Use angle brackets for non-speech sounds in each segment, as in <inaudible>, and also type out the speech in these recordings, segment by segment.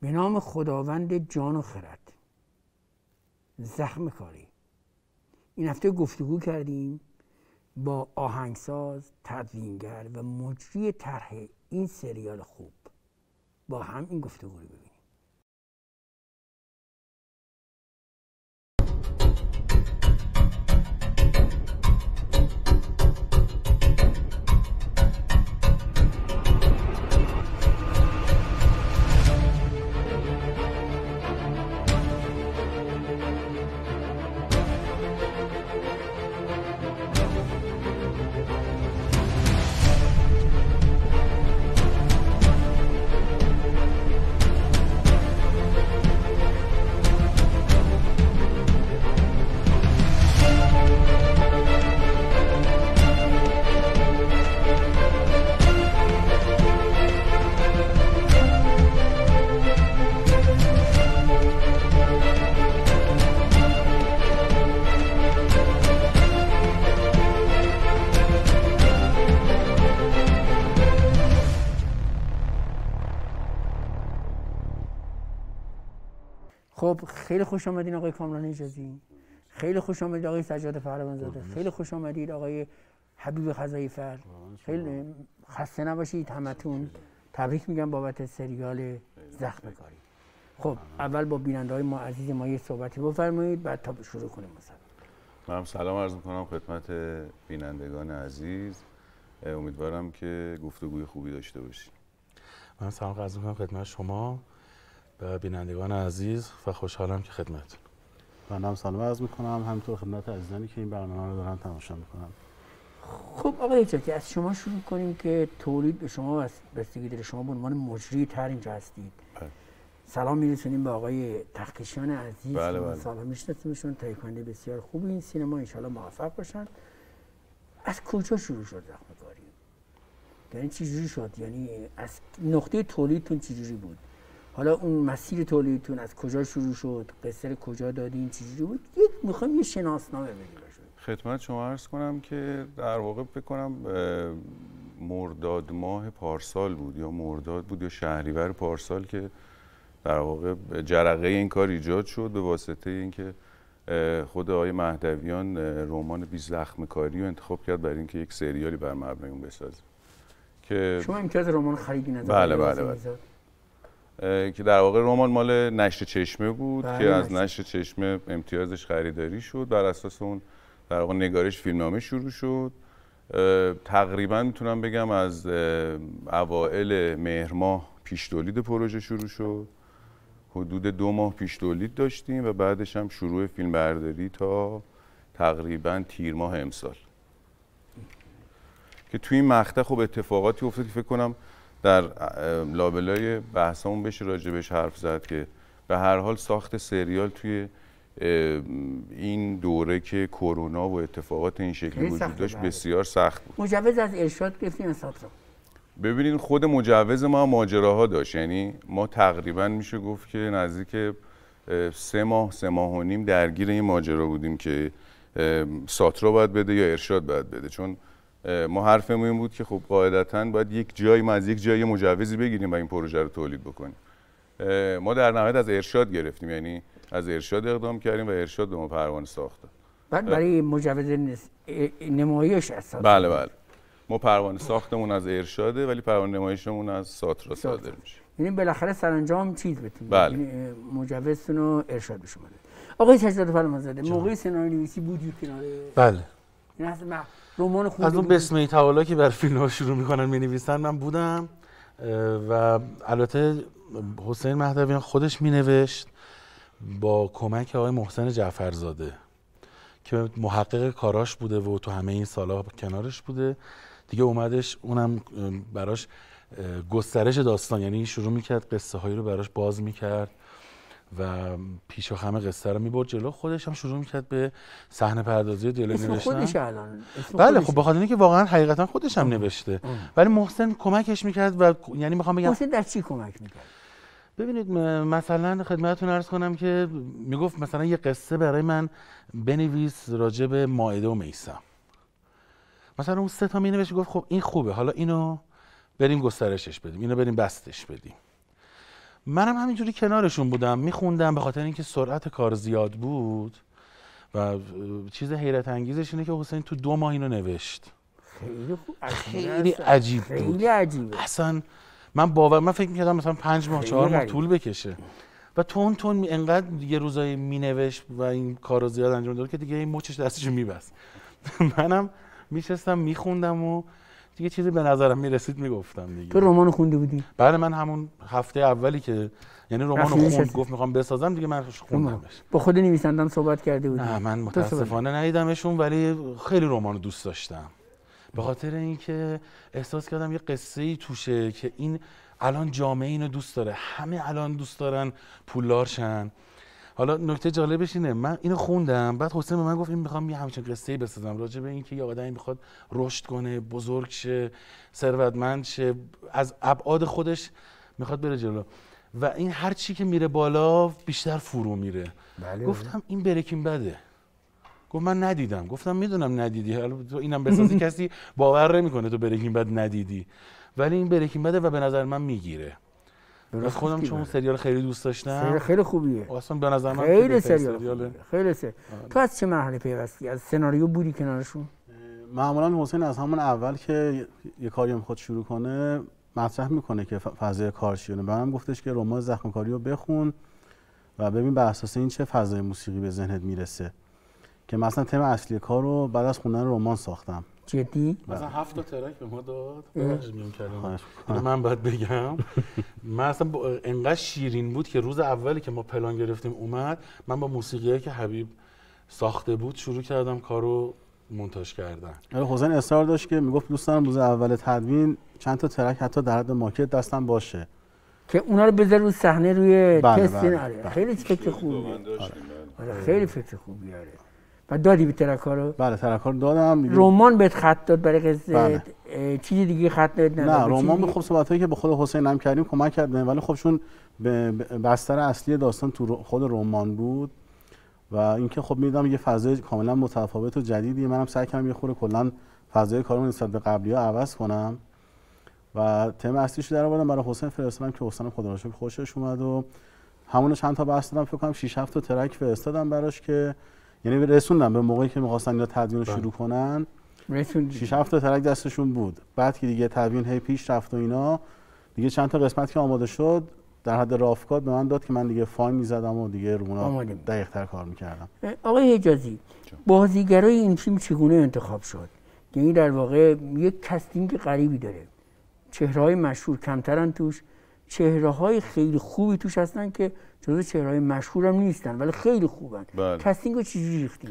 به نام خداوند جان و خرد زخم کاری این هفته گفتگو کردیم با آهنگساز تدوینگر و مجری طرح این سریال خوب با هم این گفتگو رو ببینیم خب خیلی خوش آمدین آقای کامران اجازی خیلی خوش آمدید آقای سجاد فرمان زاده خب، خیلی خوش آمدید آقای حبیب خزایی فر خب، خیلی خسته نباشید همتون تبریک میگم بابت سریال زخم کاری خب اول با بیننده های ما عزیز ما یه صحبتی بفرمایید بعد تا شروع کنیم مصاحبه من سلام عرض میکنم خدمت بینندگان عزیز امیدوارم که گفتگوی خوبی داشته باشیم من سلام عرض میکنم خدمت شما به بینندگان عزیز و خوشحالم که خدمت من هم سلام عرض میکنم همینطور خدمت عزیزانی که این برنامه رو دارن تماشا میکنن خب آقای که از شما شروع کنیم که تولید به شما بستگی داره شما به عنوان مجری تر اینجا هستید بله. سلام میرسونیم به آقای تخکشیان عزیز بله بله. سلام میشناسیمشون تایکنده بسیار خوبی این سینما انشالله موفق باشن از کجا شروع شد زخم کاری یعنی جوری شد یعنی از نقطه تولیدتون چجوری بود حالا اون مسیر تولیدتون از کجا شروع شد قصر کجا این چیزی بود یک میخوایم یه شناسنامه بدیم خدمت شما عرض کنم که در واقع بکنم مرداد ماه پارسال بود یا مرداد بود یا شهریور پارسال که در واقع جرقه این کار ایجاد شد به واسطه اینکه خود آقای مهدویان رمان بیز زخم کاری رو انتخاب کرد برای اینکه یک سریالی بر مبنای اون بسازه که شما امتیاز رمان خریدین بله،, بله بله بله, بله. که در واقع رمان مال نشر چشمه بود بله، که از نشر چشمه امتیازش خریداری شد بر اساس اون در واقع نگارش فیلمنامه شروع شد تقریبا میتونم بگم از اوائل مهر ماه پیش تولید پروژه شروع شد حدود دو ماه پیش تولید داشتیم و بعدش هم شروع فیلم برداری تا تقریبا تیر ماه امسال که توی این مقطع خب اتفاقاتی افتاد که فکر کنم در لابلای بحثمون بشه راجبش حرف زد که به هر حال ساخت سریال توی این دوره که کرونا و اتفاقات این شکلی وجود داشت بله. بسیار سخت بود مجوز از ارشاد گرفتیم ساترا ببینید خود مجوز ما ماجراها داشت یعنی ما تقریبا میشه گفت که نزدیک سه ماه سه ماه و نیم درگیر این ماجرا بودیم که ساترا باید بده یا ارشاد باید بده چون ما حرفمون این بود که خب قاعدتا باید یک جای ما از یک جایی مجوزی بگیریم و این پروژه رو تولید بکنیم ما در نهایت از ارشاد گرفتیم یعنی از ارشاد اقدام کردیم و ارشاد به ما پروانه ساخت بعد برای مجوز نمایش اساس بله بله ما پروانه ساختمون از ارشاده ولی پروانه نمایشمون از ساترا صادر میشه یعنی بالاخره سرانجام چیز بتونید بله. یعنی، مجوزتون رو ارشاد به شما آقای سجاد زاده موقع سناریو نویسی بودید کنار بله رمان از اون بسم تعالی که بر فیلم ها شروع میکنن مینویسن من بودم و البته حسین مهدویان خودش مینوشت با کمک آقای محسن جعفرزاده که محقق کاراش بوده و تو همه این سالها کنارش بوده دیگه اومدش اونم براش گسترش داستان یعنی شروع میکرد قصه هایی رو براش باز میکرد و پیش و خم قصه رو برد جلو خودش هم شروع میکرد به صحنه پردازی دیالوگ نوشتن خودش الان بله خب بخاطر که واقعا حقیقتا خودش هم نوشته ولی محسن کمکش میکرد و یعنی میخوام بگم محسن در چی کمک میکرد ببینید مثلا خدمتتون عرض کنم که میگفت مثلا یه قصه برای من بنویس راجع به مائده و میسم مثلا اون سه تا می گفت خب این خوبه حالا اینو بریم گسترشش بدیم اینو بریم بستش بدیم منم همینجوری کنارشون بودم میخوندم به خاطر اینکه سرعت کار زیاد بود و چیز حیرت انگیزش اینه که حسین تو دو ماه اینو نوشت خیلی, عجیب بود خیلی عجیبه. اصلا من باور من فکر میکردم مثلا پنج ماه چهار ماه طول بکشه و تون تون انقدر یه روزایی مینوشت و این کار رو زیاد انجام داد که دیگه این مچش دستش میبست <laughs> منم میشستم میخوندم و دیگه چیزی به نظرم میرسید میگفتم دیگه تو رمان خونده بودی بله من همون هفته اولی که یعنی رمانو خوند گفت میخوام بسازم دیگه من خوندمش با خود نویسندم صحبت کرده بودی نه من متاسفانه ندیدمشون ولی خیلی رمان دوست داشتم به خاطر اینکه احساس کردم یه قصه ای توشه که این الان جامعه اینو دوست داره همه الان دوست دارن پولدارشن حالا نکته جالبش اینه من اینو خوندم بعد حسین به من گفت این میخوام یه همچین قصه ای بسازم راجع به اینکه یه آدمی میخواد رشد کنه بزرگ شه ثروتمند شه از ابعاد خودش میخواد بره جلو و این هر چی که میره بالا بیشتر فرو میره بله. گفتم این برکین بده گفت من ندیدم گفتم میدونم ندیدی حالا تو اینم بسازی <laughs> کسی باور نمیکنه تو برکین بد ندیدی ولی این برکین بده و به نظر من میگیره من خودم چون بله. سریال خیلی دوست داشتم سریال خیلی خوبیه خب، اصلا به نظر من خیلی سریال خیلی سریال آره. تو از چه مرحله پیوستی از سناریو بودی کنارشون معمولا حسین از همون اول که یه کاری میخواد خود شروع کنه مطرح میکنه که فضای کار چیه به هم گفتش که رمان زخم کاری رو بخون و ببین به اساس این چه فضای موسیقی به ذهنت میرسه که مثلا تم اصلی کار رو بعد از خوندن رمان ساختم جدی بله. مثلا هفت تا ترک به ما داد میام من باید بگم من اصلا انقدر شیرین بود که روز اولی که ما پلان گرفتیم اومد من با موسیقی که حبیب ساخته بود شروع کردم کارو مونتاژ کردن آره حسین اصرار داشت که میگفت دوستان دارم روز اول تدوین چند تا ترک حتی در حد ماکت دستم باشه که اونا رو بذار روی صحنه روی بله، تست بله، آره، خیلی فکر خوبی آره، خیلی فکر خوبیه آره. و دادی به ترکارو بله ترکار دادم رمان بهت خط داد برای قصه بله. چیز دیگه خط داد نه, رمان به خب که به خود حسین هم کردیم کمک کرده ولی خب چون بستر اصلی داستان تو خود رمان بود و اینکه خب میدم یه فضای کاملا متفاوت و جدیدی منم سعی کردم یه خورده کلا فضای کارم نسبت به قبلی ها عوض کنم و تم اصلیش در آوردم برای حسین فرستادم که حسین خدا خوشش اومد و همونش چند تا بحث دادم فکر کنم 6 7 تا ترک فرستادم براش که یعنی رسوندم به موقعی که میخواستن اینا تدوین رو بله. شروع کنن رسوندی شیش ترک دستشون بود بعد که دیگه تدوین هی پیش رفت و اینا دیگه چند تا قسمت که آماده شد در حد رافکات به من داد که من دیگه فاین میزدم و دیگه رونا دقیق تر کار میکردم آقای حجازی بازیگرای این فیلم چگونه انتخاب شد یعنی در واقع یک کستینگ غریبی داره چهرهای مشهور کمترن توش چهره های خیلی خوبی توش هستن که جزو چهره های مشهور هم نیستن ولی خیلی خوبن بله. کسینگ رو چجوری ریختین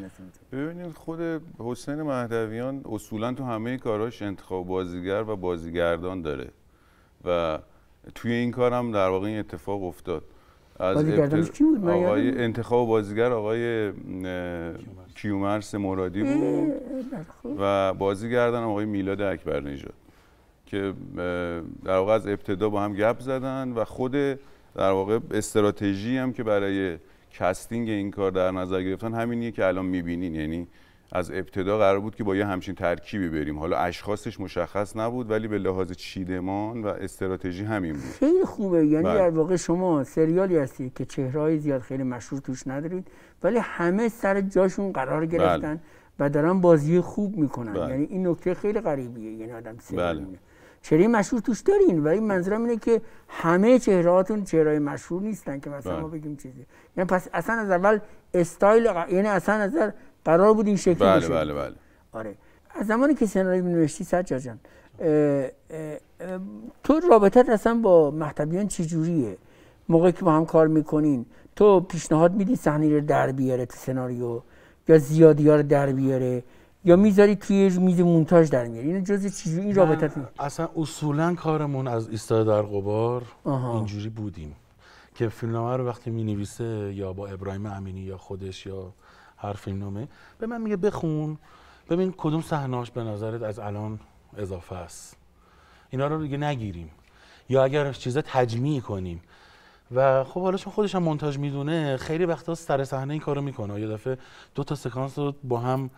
ببینید خود حسین مهدویان اصولا تو همه کاراش انتخاب بازیگر و بازیگردان داره و توی این کارم در واقع این اتفاق افتاد از کی بود؟ آقای انتخاب بازیگر آقای کیومرس مرادی بود بله، خب. و بازیگردان آقای میلاد اکبر که در واقع از ابتدا با هم گپ زدن و خود در واقع استراتژی هم که برای کستینگ این کار در نظر گرفتن همینیه که الان میبینین یعنی از ابتدا قرار بود که با یه همچین ترکیبی بریم حالا اشخاصش مشخص نبود ولی به لحاظ چیدمان و استراتژی همین بود خیلی خوبه یعنی بله. در واقع شما سریالی هستید که چهرهای زیاد خیلی مشهور توش ندارید ولی همه سر جاشون قرار بله. گرفتن و دارن بازی خوب میکنن بله. یعنی این نکته خیلی غریبیه یعنی آدم چهره مشهور توش دارین ولی منظورم اینه که همه چهرهاتون چهره مشهور نیستن که مثلا ما بله. بگیم چیزی یعنی پس اصلا از اول استایل یعنی اصلا از قرار بود این شکلی بله بله بله آره از زمانی که سناریو نوشتی سجاد جان تو رابطت اصلا با مهتبیان چجوریه موقعی که با هم کار میکنین تو پیشنهاد میدی صحنه رو در بیاره تو سناریو یا زیادی رو در بیاره یا میذاری توی میز مونتاژ در میاری این جزء چیزی این رابطه اصلا اصولا کارمون از ایستاد در قبار اینجوری بودیم که فیلمنامه رو وقتی می یا با ابراهیم امینی یا خودش یا هر فیلمنامه به من میگه بخون ببین کدوم صحنه‌اش به نظرت از الان اضافه است اینا رو دیگه نگیریم یا اگر چیزا تجمیع کنیم و خب حالا چون خودش هم مونتاژ میدونه خیلی وقتا سر صحنه این کارو میکنه یه دفعه دو تا سکانس رو با هم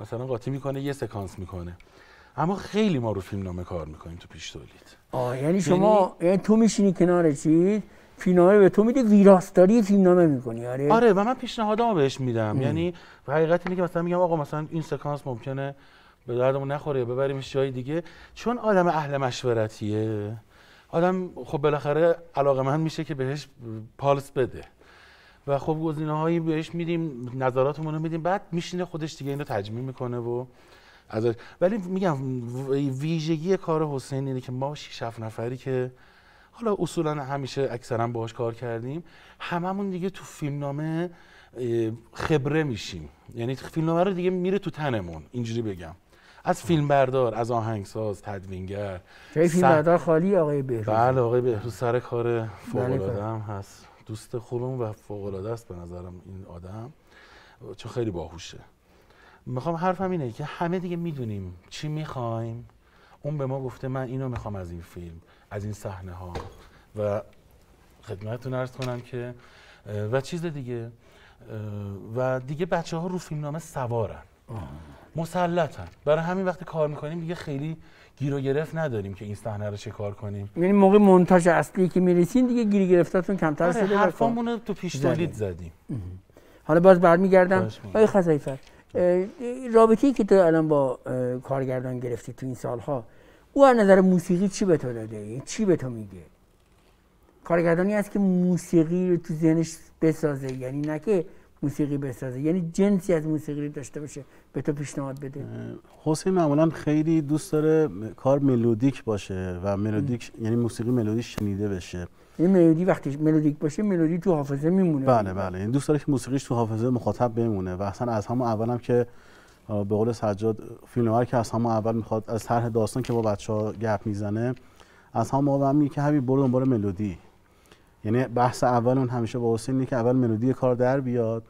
مثلا قاطی میکنه یه سکانس میکنه اما خیلی ما رو فیلم کار میکنیم تو پیش تولید آه یعنی, یعنی شما یعنی تو میشینی کنار چیز فیلمنامه به تو میده ویراستاری فیلمنامه میکنی آره آره و من پیشنهادام بهش میدم ام. یعنی حقیقت اینه که مثلا میگم آقا مثلا این سکانس ممکنه به دردمون نخوره یا ببریمش جای دیگه چون آدم اهل مشورتیه آدم خب بالاخره علاقه من میشه که بهش پالس بده و خب گزینه هایی بهش میدیم نظراتمون رو میدیم بعد میشینه خودش دیگه اینو تجمیع میکنه و ازش ولی میگم ویژگی کار حسین اینه که ما 6 نفری که حالا اصولا همیشه اکثرا باهاش کار کردیم هممون دیگه تو فیلمنامه خبره میشیم یعنی فیلمنامه رو دیگه میره تو تنمون اینجوری بگم از فیلم بردار از آهنگساز تدوینگر جای فیلم بردار خالی آقای بهروز بله آقای بهروز سر کار بله، فوق هست دوست خودم و فوق‌العاده است به نظرم این آدم چون خیلی باهوشه میخوام حرفم اینه که همه دیگه میدونیم چی میخوایم اون به ما گفته من اینو میخوام از این فیلم از این صحنه ها و خدمتتون عرض کنم که و چیز دیگه و دیگه بچه ها رو نامه سوارن مسلطن برای همین وقتی کار میکنیم دیگه خیلی گیر و گرفت نداریم که این صحنه رو چکار کنیم یعنی موقع مونتاژ اصلی که میرسین دیگه گیر گرفتاتون کمتر آره شده رو تو پیش تولید زدیم حالا باز برمیگردم آقای رابطه رابطه‌ای که تو الان با کارگردان گرفتی تو این سالها او از نظر موسیقی چی به تو داده یعنی چی به تو میگه کارگردانی هست که موسیقی رو تو ذهنش بسازه یعنی نه که موسیقی بسازه یعنی جنسی از موسیقی داشته باشه به تو پیشنهاد بده حسین معمولا خیلی دوست داره کار ملودیک باشه و ملودیک یعنی موسیقی ملودی شنیده بشه این یعنی ملودی وقتی ملودیک باشه ملودی تو حافظه میمونه بله بله یعنی دوست داره که موسیقیش تو حافظه مخاطب بمونه و اصلا از همون اولم که به قول سجاد فیلمنامه که از همون اول میخواد از طرح داستان که با بچه ها گپ میزنه از همون اول میگه که همین برو دنبال ملودی یعنی بحث اول اون همیشه با حسین اینه که اول ملودی کار در بیاد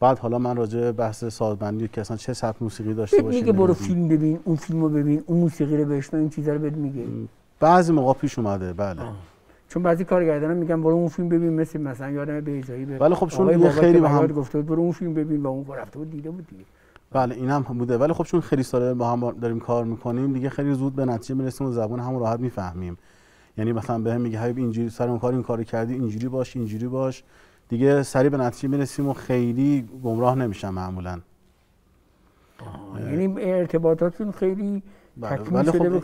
بعد حالا من راجع به بحث سازبندی که اصلا چه سبک موسیقی داشته باشه میگه برو فیلم ببین اون فیلمو ببین اون موسیقی رو بشنو این چیزا رو بهت میگه بعضی موقع پیش اومده بله آه. چون بعضی کارگردانا میگن برو اون فیلم ببین مثل مثلا یادم بیزایی به بله خب چون خیلی به هم گفته بود برو اون فیلم ببین و اون رفته بود دیده بود دیگه بله این هم بوده ولی خب چون خیلی سال با هم داریم کار میکنیم دیگه خیلی زود به نتیجه میرسیم و زبان هم راحت میفهمیم یعنی مثلا به هم میگه حبیب اینجوری سر اون کار این کارو کردی اینجوری باش اینجوری باش دیگه سری به نتیجه میرسیم و خیلی گمراه نمیشم معمولا یعنی ارتباطاتون خیلی بله، خب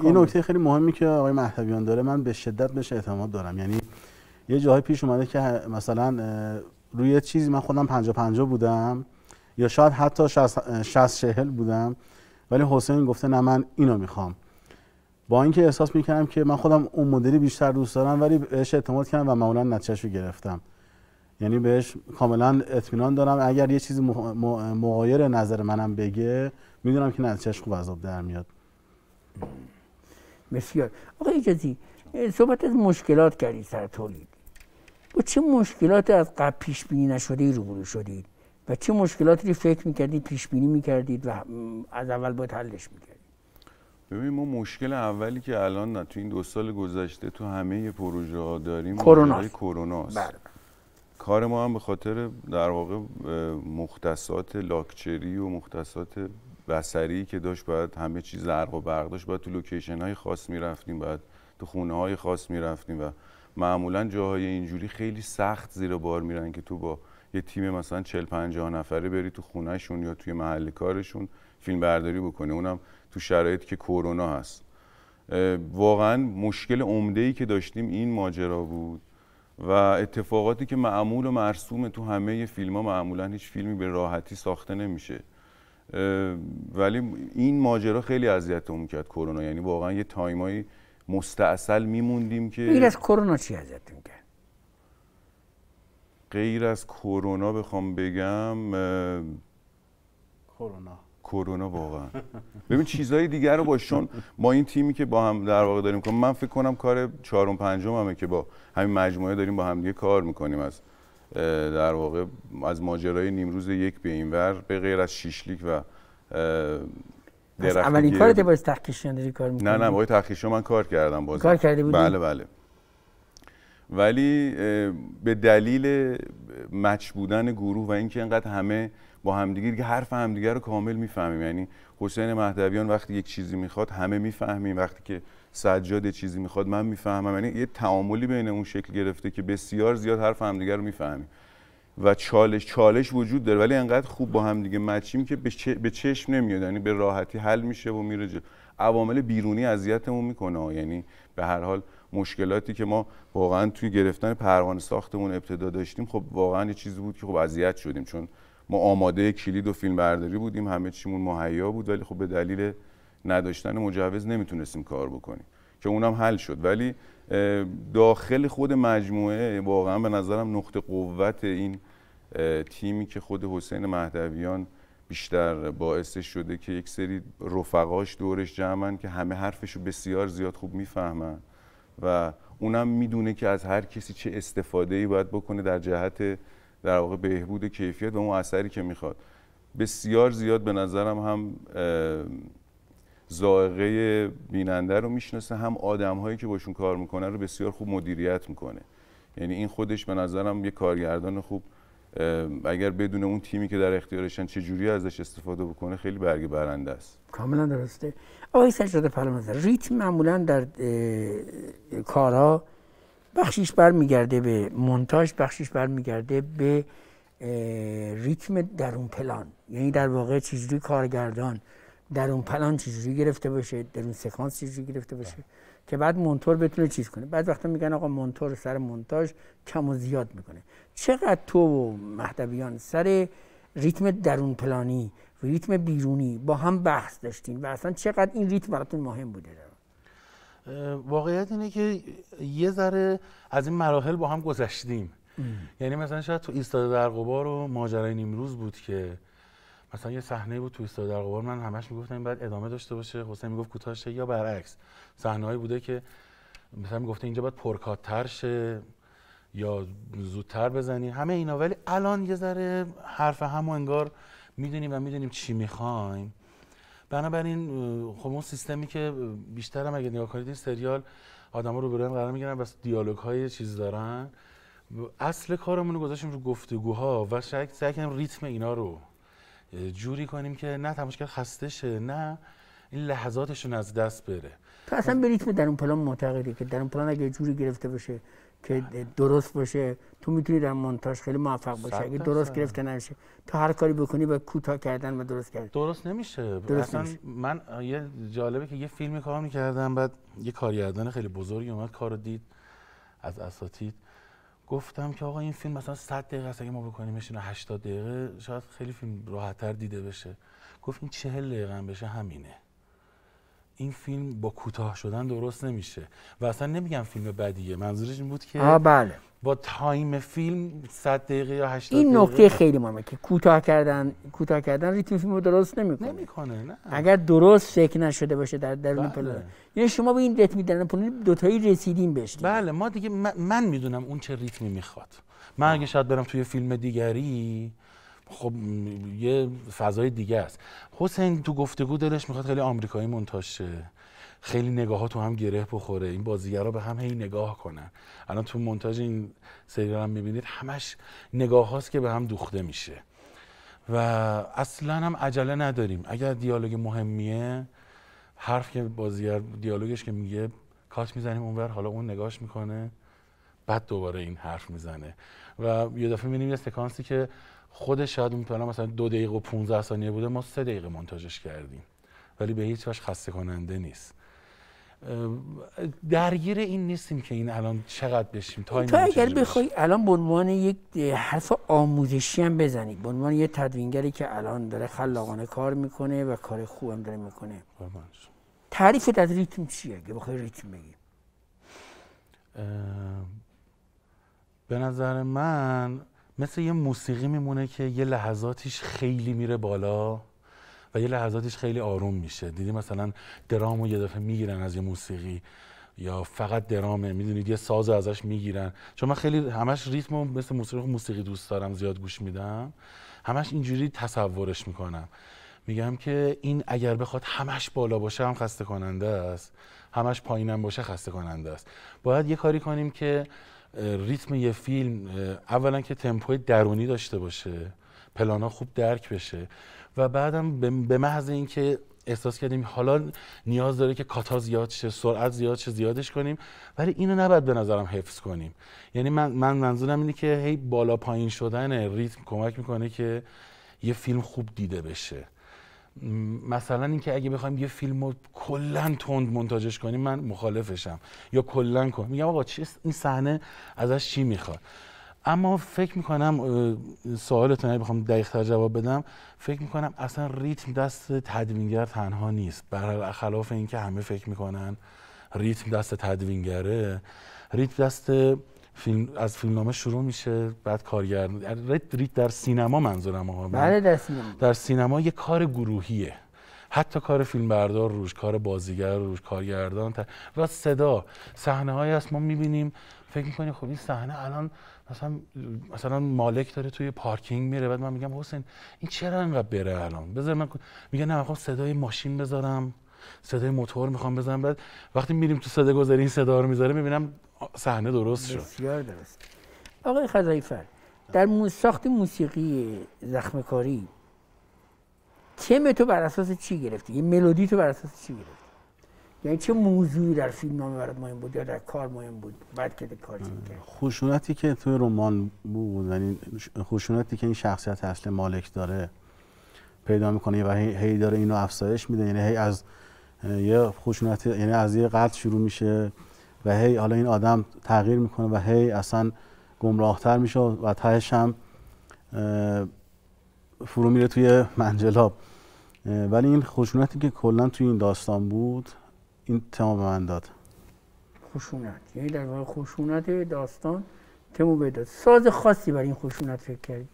این نکته خیلی مهمی که آقای مهدویان داره من به شدت بهش اعتماد دارم یعنی یه جاهای پیش اومده که مثلا روی چیزی من خودم 50 50 بودم یا شاید حتی 60 40 بودم ولی حسین گفته نه من اینو میخوام با اینکه احساس میکردم که من خودم اون مدلی بیشتر دوست دارم ولی بهش اعتماد کردم و معمولا نتیجه رو گرفتم یعنی بهش کاملا اطمینان دارم اگر یه چیزی مغایر نظر منم بگه میدونم که نتیجهش خوب عذاب در میاد بسیار آقا اجازی صحبت از مشکلات کردید سر تولید با چه مشکلات از قبل پیش بینی نشده ای روبرو شدید و چه مشکلاتی فکر میکردید پیش بینی میکردید و از اول باید حلش میکردید ببین ما مشکل اولی که الان تو این دو سال گذشته تو همه پروژه ها داریم کرونا کرونا بله. کار ما هم به خاطر در واقع مختصات لاکچری و مختصات بسری که داشت باید همه چیز زرق و برق داشت باید تو لوکیشن های خاص میرفتیم باید تو خونه های خاص میرفتیم و معمولا جاهای اینجوری خیلی سخت زیر بار میرن که تو با یه تیم مثلا 40 50 نفره بری تو خونهشون یا توی محل کارشون فیلم برداری بکنه اونم تو شرایط که کرونا هست واقعا مشکل عمده ای که داشتیم این ماجرا بود و اتفاقاتی که معمول و مرسوم تو همه فیلم ها معمولا هیچ فیلمی به راحتی ساخته نمیشه ولی این ماجرا خیلی اذیتمون کرد کرونا یعنی واقعا یه تایمای مستاصل میموندیم که غیر از کرونا چی اذیتتون کرد غیر از کرونا بخوام بگم کرونا کرونا واقعا ببین چیزهای دیگر رو با ما این تیمی که با هم در واقع داریم کنم خب من فکر کنم کار چهارم پنجم همه که با همین مجموعه داریم با همدیگه کار میکنیم از در واقع از ماجرای نیمروز یک به ور به غیر از شیشلیک و درخت اولین کارت باز تحقیقشون داری کار میکنی؟ نه نه باید تحقیقشون من کار کردم باز کار کرده بودی؟ بله بله ولی به دلیل مچ بودن گروه و اینکه اینقدر همه با همدیگه دیگه حرف همدیگه رو کامل میفهمیم یعنی حسین مهدویان وقتی یک چیزی میخواد همه میفهمیم وقتی که سجاد چیزی میخواد من میفهمم یعنی یه تعاملی بین اون شکل گرفته که بسیار زیاد حرف همدیگه رو میفهمیم و چالش چالش وجود داره ولی انقدر خوب با هم دیگه مچیم که به چشم نمیاد یعنی به راحتی حل میشه و میره جلو عوامل بیرونی اذیتمون میکنه یعنی به هر حال مشکلاتی که ما واقعا توی گرفتن پروانه ساختمون ابتدا داشتیم خب واقعا چیزی بود که خب اذیت شدیم چون ما آماده کلید و فیلم برداری بودیم همه چیمون مهیا بود ولی خب به دلیل نداشتن مجوز نمیتونستیم کار بکنیم که اونم حل شد ولی داخل خود مجموعه واقعا به نظرم نقطه قوت این تیمی که خود حسین مهدویان بیشتر باعث شده که یک سری رفقاش دورش جمعن که همه حرفش رو بسیار زیاد خوب میفهمن و اونم میدونه که از هر کسی چه استفاده ای باید بکنه در جهت در واقع بهبود کیفیت و اون اثری که میخواد بسیار زیاد به نظرم هم زائقه بیننده رو میشناسه هم آدم هایی که باشون کار میکنن رو بسیار خوب مدیریت میکنه یعنی این خودش به نظرم یه کارگردان خوب اگر بدون اون تیمی که در اختیارشن چجوری ازش استفاده بکنه خیلی برگ برنده است کاملا درسته آقای سجاد پرمزر ریتم معمولا در کارها بخشیش برمیگرده به مونتاژ بخشیش برمیگرده به ریتم در اون پلان یعنی در واقع چجوری کارگردان در اون پلان چجوری گرفته باشه در اون سکانس چجوری گرفته باشه بله. که بعد مونتور بتونه چیز کنه بعد وقتا میگن آقا مونتور سر مونتاژ کم و زیاد میکنه چقدر تو و مهدویان سر ریتم درون پلانی و ریتم بیرونی با هم بحث داشتین و اصلا چقدر این ریتم براتون مهم بوده واقعیت اینه که یه ذره از این مراحل با هم گذشتیم یعنی مثلا شاید تو ایستاده در قبار و ماجرای نیمروز بود که مثلا یه صحنه بود تو ایستاده در قبار من همش میگفتم بعد ادامه داشته باشه حسین میگفت کوتاه شه یا برعکس صحنه‌ای بوده که مثلا میگفته اینجا باید پرکاتتر شه یا زودتر بزنی همه اینا ولی الان یه ذره حرف همو انگار میدونیم و میدونیم چی میخوایم بنابراین خب اون سیستمی که بیشتر هم اگه نگاه کنید این سریال ها رو برن قرار میگیرن بس دیالوگ های چیز دارن اصل کارمون رو گذاشتیم رو گفتگوها و سعی کردیم ریتم اینا رو جوری کنیم که نه تماشاگر خسته شه نه این لحظاتشون از دست بره تو اصلا به ریتم در اون پلان معتقدی که در اون پلان اگه جوری گرفته باشه که درست باشه تو میتونی در مونتاژ خیلی موفق باشی اگه درست گرفته نشه تا هر کاری بکنی به کوتاه کردن و درست کردن درست نمیشه درست اصلا من یه جالبه که یه فیلمی کار میکردم بعد یه کارگردان خیلی بزرگی اومد کارو دید از اساتید گفتم که آقا این فیلم مثلا 100 دقیقه است اگه ما بکنیمش 80 دقیقه شاید خیلی فیلم راحتتر دیده بشه گفت این 40 دقیقه هم بشه همینه این فیلم با کوتاه شدن درست نمیشه و اصلا نمیگم فیلم بدیه منظورش این بود که بله با تایم فیلم 100 دقیقه یا 80 این نکته خیلی مهمه که کوتاه کردن کوتاه کردن ریتم فیلم رو درست نمیکنه نمیکنه نه اگر درست فکر نشده باشه در درون بله. پلان یعنی شما به این ریتم در پلان دو تایی رسیدین بهش بله ما دیگه من, من میدونم اون چه ریتمی میخواد من اگه شاید برم توی فیلم دیگری خب یه فضای دیگه است حسین تو گفتگو دلش میخواد خیلی آمریکایی منتاج خیلی نگاه ها تو هم گره بخوره این بازیگرا به هم هی نگاه کنن الان تو منتاج این سریال هم میبینید همش نگاه هاست که به هم دوخته میشه و اصلا هم عجله نداریم اگر دیالوگ مهمیه حرف که بازیگر دیالوگش که میگه کات میزنیم اونور حالا اون نگاهش میکنه بعد دوباره این حرف میزنه و یه دفعه میبینیم یه سکانسی که خودش شاید مثلا مثلا دو دقیقه و 15 ثانیه بوده ما سه دقیقه مونتاژش کردیم ولی به هیچ وجه خسته کننده نیست درگیر این نیستیم که این الان چقدر بشیم تا اگر بخوای الان به عنوان یک حرف آموزشی هم بزنی به عنوان یه تدوینگری که الان داره خلاقانه کار میکنه و کار خوبم داره میکنه تعریف از ریتم چیه اگه بخوای ریتم بگی به نظر من مثل یه موسیقی میمونه که یه لحظاتش خیلی میره بالا و یه لحظاتش خیلی آروم میشه دیدی مثلا درامو یه دفعه میگیرن از یه موسیقی یا فقط درامه میدونید یه ساز ازش میگیرن چون من خیلی همش ریتم مثل موسیقی موسیقی دوست دارم زیاد گوش میدم همش اینجوری تصورش میکنم میگم که این اگر بخواد همش بالا باشه هم خسته کننده است همش پایینم باشه خسته کننده است باید یه کاری کنیم که ریتم یه فیلم اولا که تمپوی درونی داشته باشه پلانا خوب درک بشه و بعدم به محض اینکه احساس کردیم حالا نیاز داره که کاتا زیاد شه سرعت زیاد شه زیادش کنیم ولی اینو نباید به نظرم حفظ کنیم یعنی من, من منظورم اینه که هی بالا پایین شدن ریتم کمک میکنه که یه فیلم خوب دیده بشه مثلا اینکه اگه بخوایم یه فیلم رو کلا تند منتاجش کنیم من مخالفشم یا کلا کنم میگم آقا چی این صحنه ازش چی میخواد اما فکر میکنم سوالتون اگه بخوام تر جواب بدم فکر میکنم اصلا ریتم دست تدوینگر تنها نیست برخلاف اینکه همه فکر میکنن ریتم دست تدوینگره ریتم دست فیلم از فیلمنامه شروع میشه بعد کارگردان رید در سینما منظورم ما بله در سینما در سینما یه کار گروهیه حتی کار فیلمبردار روش کار بازیگر روش کارگردان و صدا صحنه هایی هست ما میبینیم فکر میکنیم خب این صحنه الان مثلا مثلا مالک داره توی پارکینگ میره بعد من میگم حسین این چرا انقدر بره الان بذار من میگه نه میخوام خب صدای ماشین بذارم صدای موتور میخوام بزنم بعد وقتی میریم تو صدا گذاری این صدا رو میذاره میبینم صحنه درست شد بسیار درست آقای خزایفر در ساخت موسیقی زخمکاری کاری تم تو بر اساس چی گرفتی؟ یه ملودی تو بر اساس چی گرفتی؟ یعنی چه موضوعی در فیلم نامه برات مهم بود یا در کار مهم بود بعد که کار که توی رمان بود یعنی خوشونتی که این شخصیت اصل مالک داره پیدا میکنه و هی داره اینو افزایش میده یعنی هی از یه خوشونتی یعنی از یه شروع میشه و هی حالا این آدم تغییر میکنه و هی اصلا گمراهتر میشه و تهش هم فرو میره توی منجلاب ولی این خشونتی که کلا توی این داستان بود این تمام به من داد خشونت یعنی در واقع خشونت داستان تمو به ساز خاصی برای این خشونت فکر کردی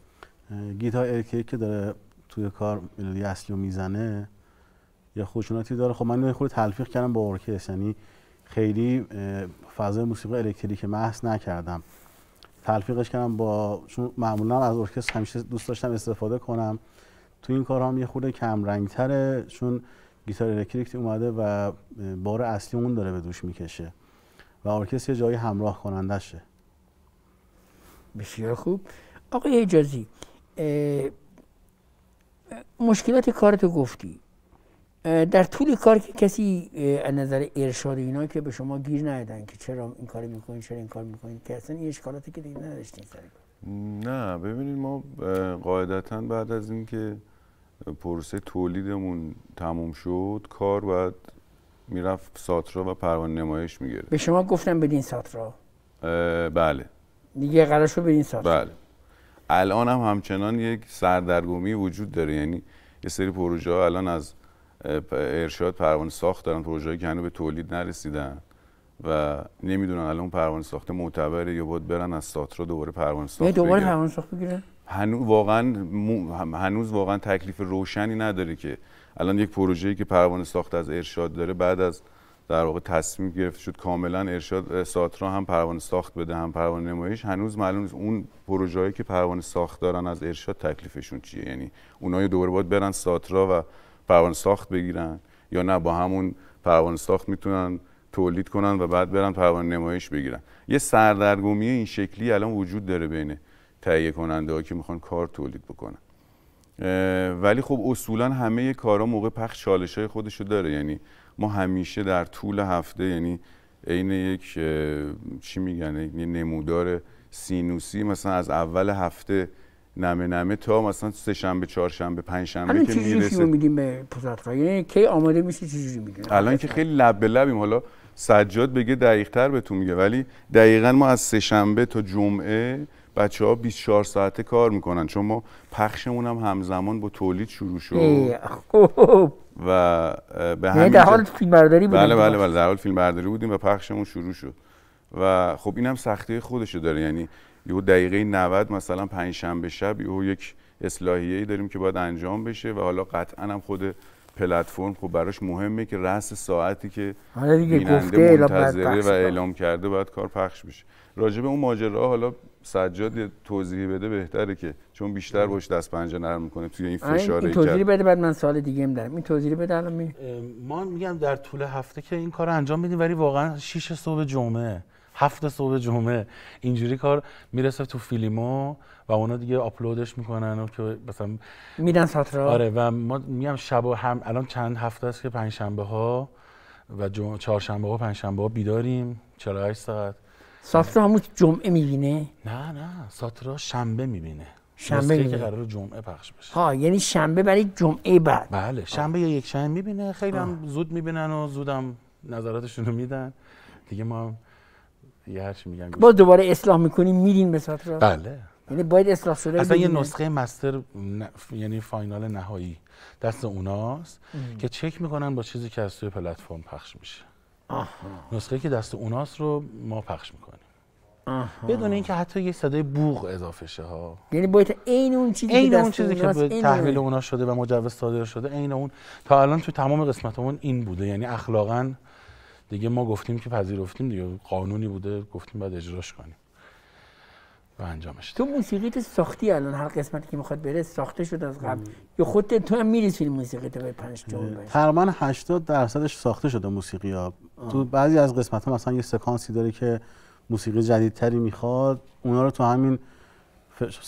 گیتار ارکی که داره توی کار ملودی اصلی رو میزنه یا خشونتی داره خب من یه خود تلفیق کردم با ارکستر یعنی خیلی فضای موسیقی الکتریک محض نکردم تلفیقش کردم با چون معمولا از ارکستر همیشه دوست داشتم استفاده کنم تو این هم یه خورده کم تره چون گیتار الکتریک اومده و بار اصلی اون داره به دوش میکشه و ارکستر یه جایی همراه کننده شه بسیار خوب آقای اجازی مشکلات کارتو گفتی در طول کار که کسی از نظر ارشاد اینا که به شما گیر ندادن که چرا این کار میکنین چرا این کار میکنین که اصلا این اشکالاتی که دیگه نداشتین سر نه ببینید ما قاعدتا بعد از اینکه پروسه تولیدمون تموم شد کار باید میرفت ساترا و پروانه نمایش میگرفت به شما گفتم بدین ساترا بله دیگه قرار بدین ساترا بله الان هم همچنان یک سردرگمی وجود داره یعنی یه سری پروژه ها الان از ارشاد پروانه ساخت دارن پروژه‌ای که هنوز به تولید نرسیدن و نمیدونن الان اون پروانه ساخته معتبره یا باید برن از ساترا دوباره پروانه ساخت یعنی دوباره پروانه ساخت بگیرن هنوز واقعا هنوز واقعا تکلیف روشنی نداره که الان یک پروژه‌ای که پروانه ساخت از ارشاد داره بعد از در واقع تصمیم گرفته شد کاملا ارشاد ساترا هم پروانه ساخت بده هم پروانه نمایش هنوز معلوم نیست اون پروژه‌ای که پروانه ساخت دارن از ارشاد تکلیفشون چیه یعنی اونایی دوباره باید برن ساترا و پروانه ساخت بگیرن یا نه با همون پروانه ساخت میتونن تولید کنن و بعد برن پروانه نمایش بگیرن یه سردرگمی این شکلی الان وجود داره بین تهیه کننده ها که میخوان کار تولید بکنن ولی خب اصولا همه کارا موقع پخش چالش های خودش رو داره یعنی ما همیشه در طول هفته یعنی عین یک چی میگن یک نمودار سینوسی مثلا از اول هفته نمه نمه تا مثلا سه شنبه چهار شنبه پنج شنبه که میرسه میدیم به پوزترا یعنی کی آماده میشه چیزی میدیم الان که خیلی لب به لبیم حالا سجاد بگه دقیق تر بهتون میگه ولی دقیقا ما از سه شنبه تا جمعه بچه ها 24 ساعته کار میکنن چون ما پخشمون هم همزمان با تولید شروع شد خوب و به یعنی همین در حال فیلم برداری بودیم بله بله بله در حال فیلم برداری بودیم و پخشمون شروع شد و خب این هم سختی خودشو داره یعنی یه دقیقه 90 مثلا پنج شنبه شب یهو یک اصلاحیه داریم که باید انجام بشه و حالا قطعا هم خود پلتفرم خب براش مهمه که رأس ساعتی که آره گفته منتظره و اعلام کرده باید کار پخش بشه راجع اون ماجرا حالا سجاد توضیحی بده بهتره که چون بیشتر آره. باش دست پنجه نرم میکنه توی این فشار این توضیحی بده بعد من سال دیگه هم دارم این توضیحی بده الان می ما میگم در طول هفته که این کار انجام میدیم ولی واقعا 6 صبح جمعه هفت صبح جمعه اینجوری کار میرسه تو فیلیمو و اونا دیگه آپلودش میکنن و که مثلا میدن ساترا آره و ما میگم شب هم الان چند هفته است که پنج شنبه ها و چهار شنبه ها و پنج شنبه ها بیداریم 48 ساعت ساترا همون جمعه میبینه نه نه ساترا شنبه میبینه شنبه که قرار جمعه پخش بشه ها یعنی شنبه برای جمعه بعد بله شنبه یا یک شنبه میبینه خیلی هم زود میبینن و زودم نظراتشون رو میدن دیگه ما یه میگن دوباره اصلاح میکنیم میرین به بله یعنی باید اصلاح شده اصلا یه نسخه مستر یعنی فاینال نهایی دست اوناست که چک میکنن با چیزی که از توی پلتفرم پخش میشه نسخه که دست اوناست رو ما پخش میکنیم بدون اینکه حتی یه صدای بوغ اضافه شه ها یعنی باید عین اون چیزی این که اون چیزی که به تحویل اونا شده و مجوز صادر شده عین اون تا الان تو تمام قسمتمون این بوده یعنی اخلاقا دیگه ما گفتیم که پذیرفتیم دیگه قانونی بوده گفتیم بعد اجراش کنیم و انجامش تو موسیقیت ساختی الان هر قسمتی که میخواد بره ساخته شده از قبل یا خودت تو هم موسیقی موسیقیت به پنج جمله تقریبا 80 درصدش ساخته شده موسیقی ها تو بعضی از قسمت ها مثلا یه سکانسی داره که موسیقی جدیدتری میخواد اونا رو تو همین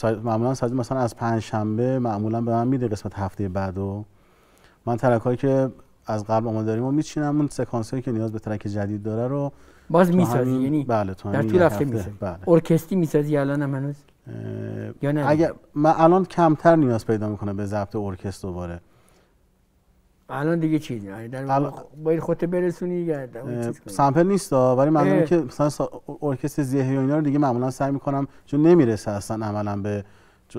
معمولا سازی مثلا از پنج شنبه معمولا به من میده قسمت هفته بعدو من ترک که از قبل آماده داریم و میچینم اون سکانس که نیاز به ترک جدید داره رو باز میسازی یعنی بله تو در طول هفته میسازی بله. ارکستری میسازی الان هم هنوز اگر من الان کمتر نیاز پیدا میکنه به ضبط ارکست دوباره الان دیگه چیزی در الان... باید خودت برسونی اه... سامپل نیست ولی معلومه که مثلا ارکست زیهی و اینا رو دیگه معمولا سعی میکنم چون نمیرسه اصلا عملا به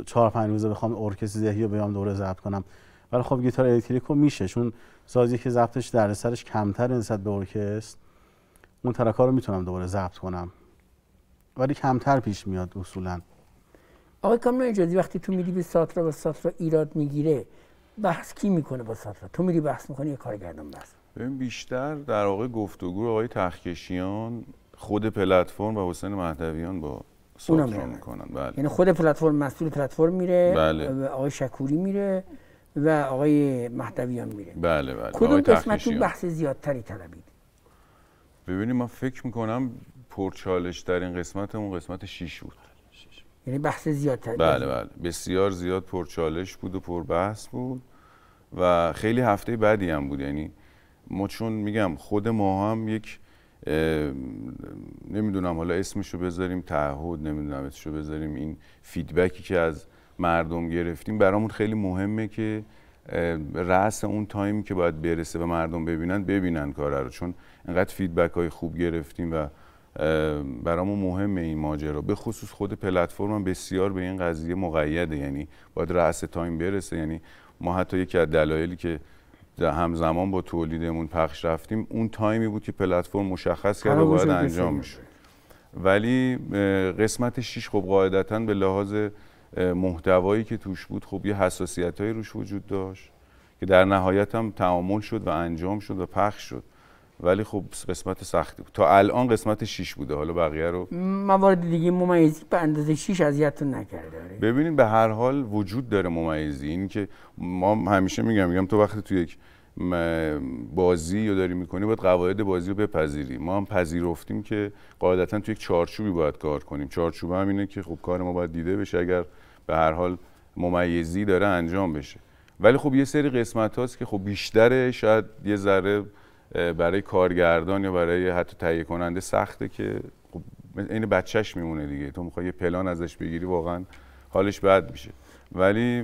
چهار پنج روزه بخوام ارکستر ذهنی رو بیام دوره ضبط کنم ولی خب گیتار الکتریکو میشه چون سازی که ضبطش در سرش کمتر نسبت به ارکستر اون ترکا رو میتونم دوباره ضبط کنم ولی کمتر پیش میاد اصولا آقای کامل اینجادی وقتی تو میری به ساترا و ساترا ایراد میگیره بحث کی میکنه با ساترا تو میری بحث میکنی یه کارگردان بحث ببین بیشتر در واقع گفتگو آقای تخکشیان خود پلتفرم و حسین مهدویان با ساترا میکنن بله. یعنی خود پلتفرم مسئول پلتفرم میره بله. آقای شکوری میره و آقای مهدویان میره بله بله کدوم تو بحث زیادتری طلبید ببینیم من فکر میکنم پرچالش در این قسمت اون قسمت 6 بود یعنی بحث زیادتری بله بله بسیار زیاد پرچالش بود و پر بحث بود و خیلی هفته بعدی هم بود یعنی ما چون میگم خود ما هم یک نمیدونم حالا اسمشو بذاریم تعهد نمیدونم اسمشو بذاریم این فیدبکی که از مردم گرفتیم برامون خیلی مهمه که رأس اون تایمی که باید برسه و مردم ببینن ببینن کار رو چون انقدر فیدبک های خوب گرفتیم و برامون مهمه این ماجرا به خصوص خود پلتفرم بسیار به این قضیه مقیده یعنی باید رأس تایم برسه یعنی ما حتی یکی از دلایلی که همزمان با تولیدمون پخش رفتیم اون تایمی بود که پلتفرم مشخص کرده باید انجام میشه. ولی قسمت شیش خب قاعدتا به لحاظ محتوایی که توش بود خب یه حساسیت های روش وجود داشت که در نهایت هم تعامل شد و انجام شد و پخش شد ولی خب قسمت سختی بود تا الان قسمت 6 بوده حالا بقیه رو موارد دیگه ممیزی به اندازه 6 اذیتتون نکرده ببینید به هر حال وجود داره ممیزی که ما همیشه میگم میگم تو وقتی تو یک بازی رو داری میکنی باید قواعد بازی رو بپذیری ما هم پذیرفتیم که قاعدتا تو یک چارچوبی باید کار کنیم چارچوب هم اینه که خب کار ما باید دیده بشه اگر به هر حال ممیزی داره انجام بشه ولی خب یه سری قسمت هاست که خب بیشتره شاید یه ذره برای کارگردان یا برای حتی تهیه کننده سخته که خب این بچهش میمونه دیگه تو میخوای یه پلان ازش بگیری واقعا حالش بد میشه ولی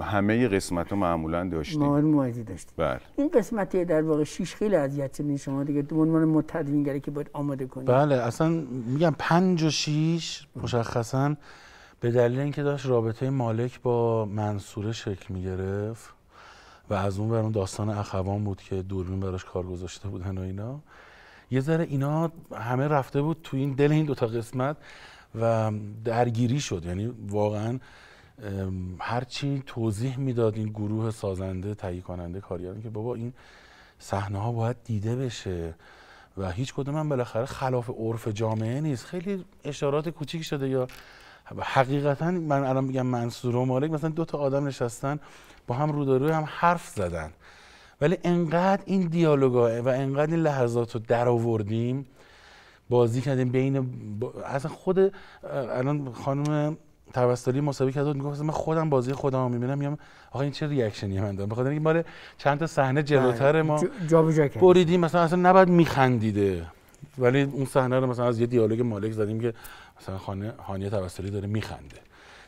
همه قسمت ها معمولا داشتیم داشتیم بله. این قسمتی در واقع شیش خیلی اذیت شدین شما دیگه به عنوان متدوینگری که باید آماده کنید بله اصلا میگم پنج و شیش مشخصا به دلیل اینکه داشت رابطه مالک با منصور شکل گرفت و از اون برون اون داستان اخوان بود که دوربین براش کار گذاشته بودن و اینا یه ذره اینا همه رفته بود تو این دل این دوتا قسمت و درگیری شد یعنی واقعا هرچی توضیح میداد این گروه سازنده تهیه کننده کاریان که بابا این صحنه ها باید دیده بشه و هیچ کدوم هم بالاخره خلاف عرف جامعه نیست خیلی اشارات کوچیک شده یا حقیقتا من الان میگم منصور و مالک مثلا دو تا آدم نشستن با هم رو هم حرف زدن ولی انقدر این دیالوگا و انقدر این لحظات رو در آوردیم بازی کردیم بین با... اصلا خود الان خانم توسلی مسابقه کرد و میگفت من خودم بازی خودم میبینم میگم آقا این چه ریاکشنی من دارم بخاطر اینکه مال چند تا صحنه جلوتر آره، ما جا جا بریدیم مثلا اصلا نباید میخندیده ولی اون صحنه رو مثلا از یه دیالوگ مالک زدیم که مثلا خانه هانیه توسلی داره میخنده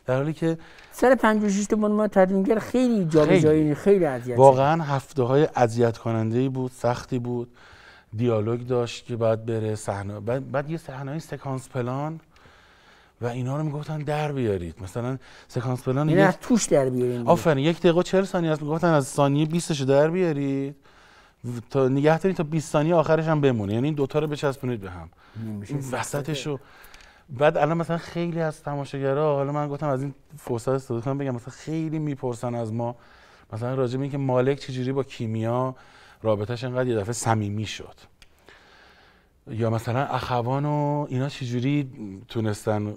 در حالی که سر 56 تومن ما تدوینگر خیلی جایی خیلی اذیت واقعا هفته های اذیت کننده ای بود سختی بود دیالوگ داشت که بعد بره صحنه بعد, بعد یه صحنه سکانس پلان و اینا رو میگفتن در بیارید مثلا سکانس پلان یه یعنی از توش در بیارید آفرین یک دقیقه 40 ثانیه است میگفتن از ثانیه 20 رو در بیارید تا نگه تا 20 ثانیه آخرش هم بمونه یعنی این دوتا رو بچسبونید به هم وسطش رو بعد الان مثلا خیلی از تماشاگرها حالا من گفتم از این فرصت استفاده کنم بگم مثلا خیلی میپرسن از ما مثلا راجع به اینکه مالک چجوری با کیمیا رابطش انقدر یه دفعه صمیمی شد یا مثلا اخوان و اینا چجوری تونستن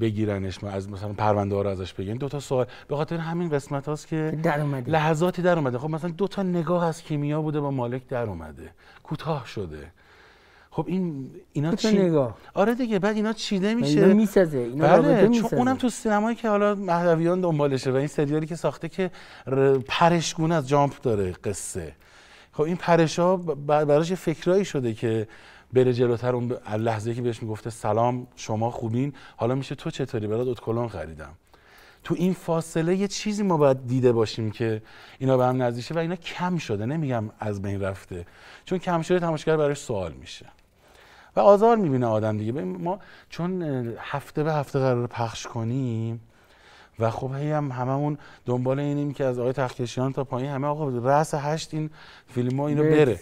بگیرنش ما از مثلا پرونده ها رو ازش بگیرن دو تا سوال به خاطر همین قسمت هاست که در اومده. لحظاتی در اومده خب مثلا دو تا نگاه از کیمیا بوده با مالک در اومده کوتاه شده خب این اینا چی نگاه آره دیگه بعد اینا چیده میشه اینا میسازه اینا بله. چون اونم تو سینمایی که حالا مهدویان دنبالشه و این سریالی که ساخته که پرشگون از جامپ داره قصه خب این پرشا براش فکرایی شده که بره جلوتر اون لحظه که بهش میگفته سلام شما خوبین حالا میشه تو چطوری برات اتکلون خریدم تو این فاصله یه چیزی ما باید دیده باشیم که اینا به هم نزدیشه و اینا کم شده نمیگم از بین رفته چون کم شده تماشاگر براش سوال میشه و آزار میبینه آدم دیگه ما چون هفته به هفته قرار پخش کنیم و خب هی هم هممون دنبال اینیم که از آقای تخکشیان تا پایین همه آقا رأس هشت این فیلم ها اینو بره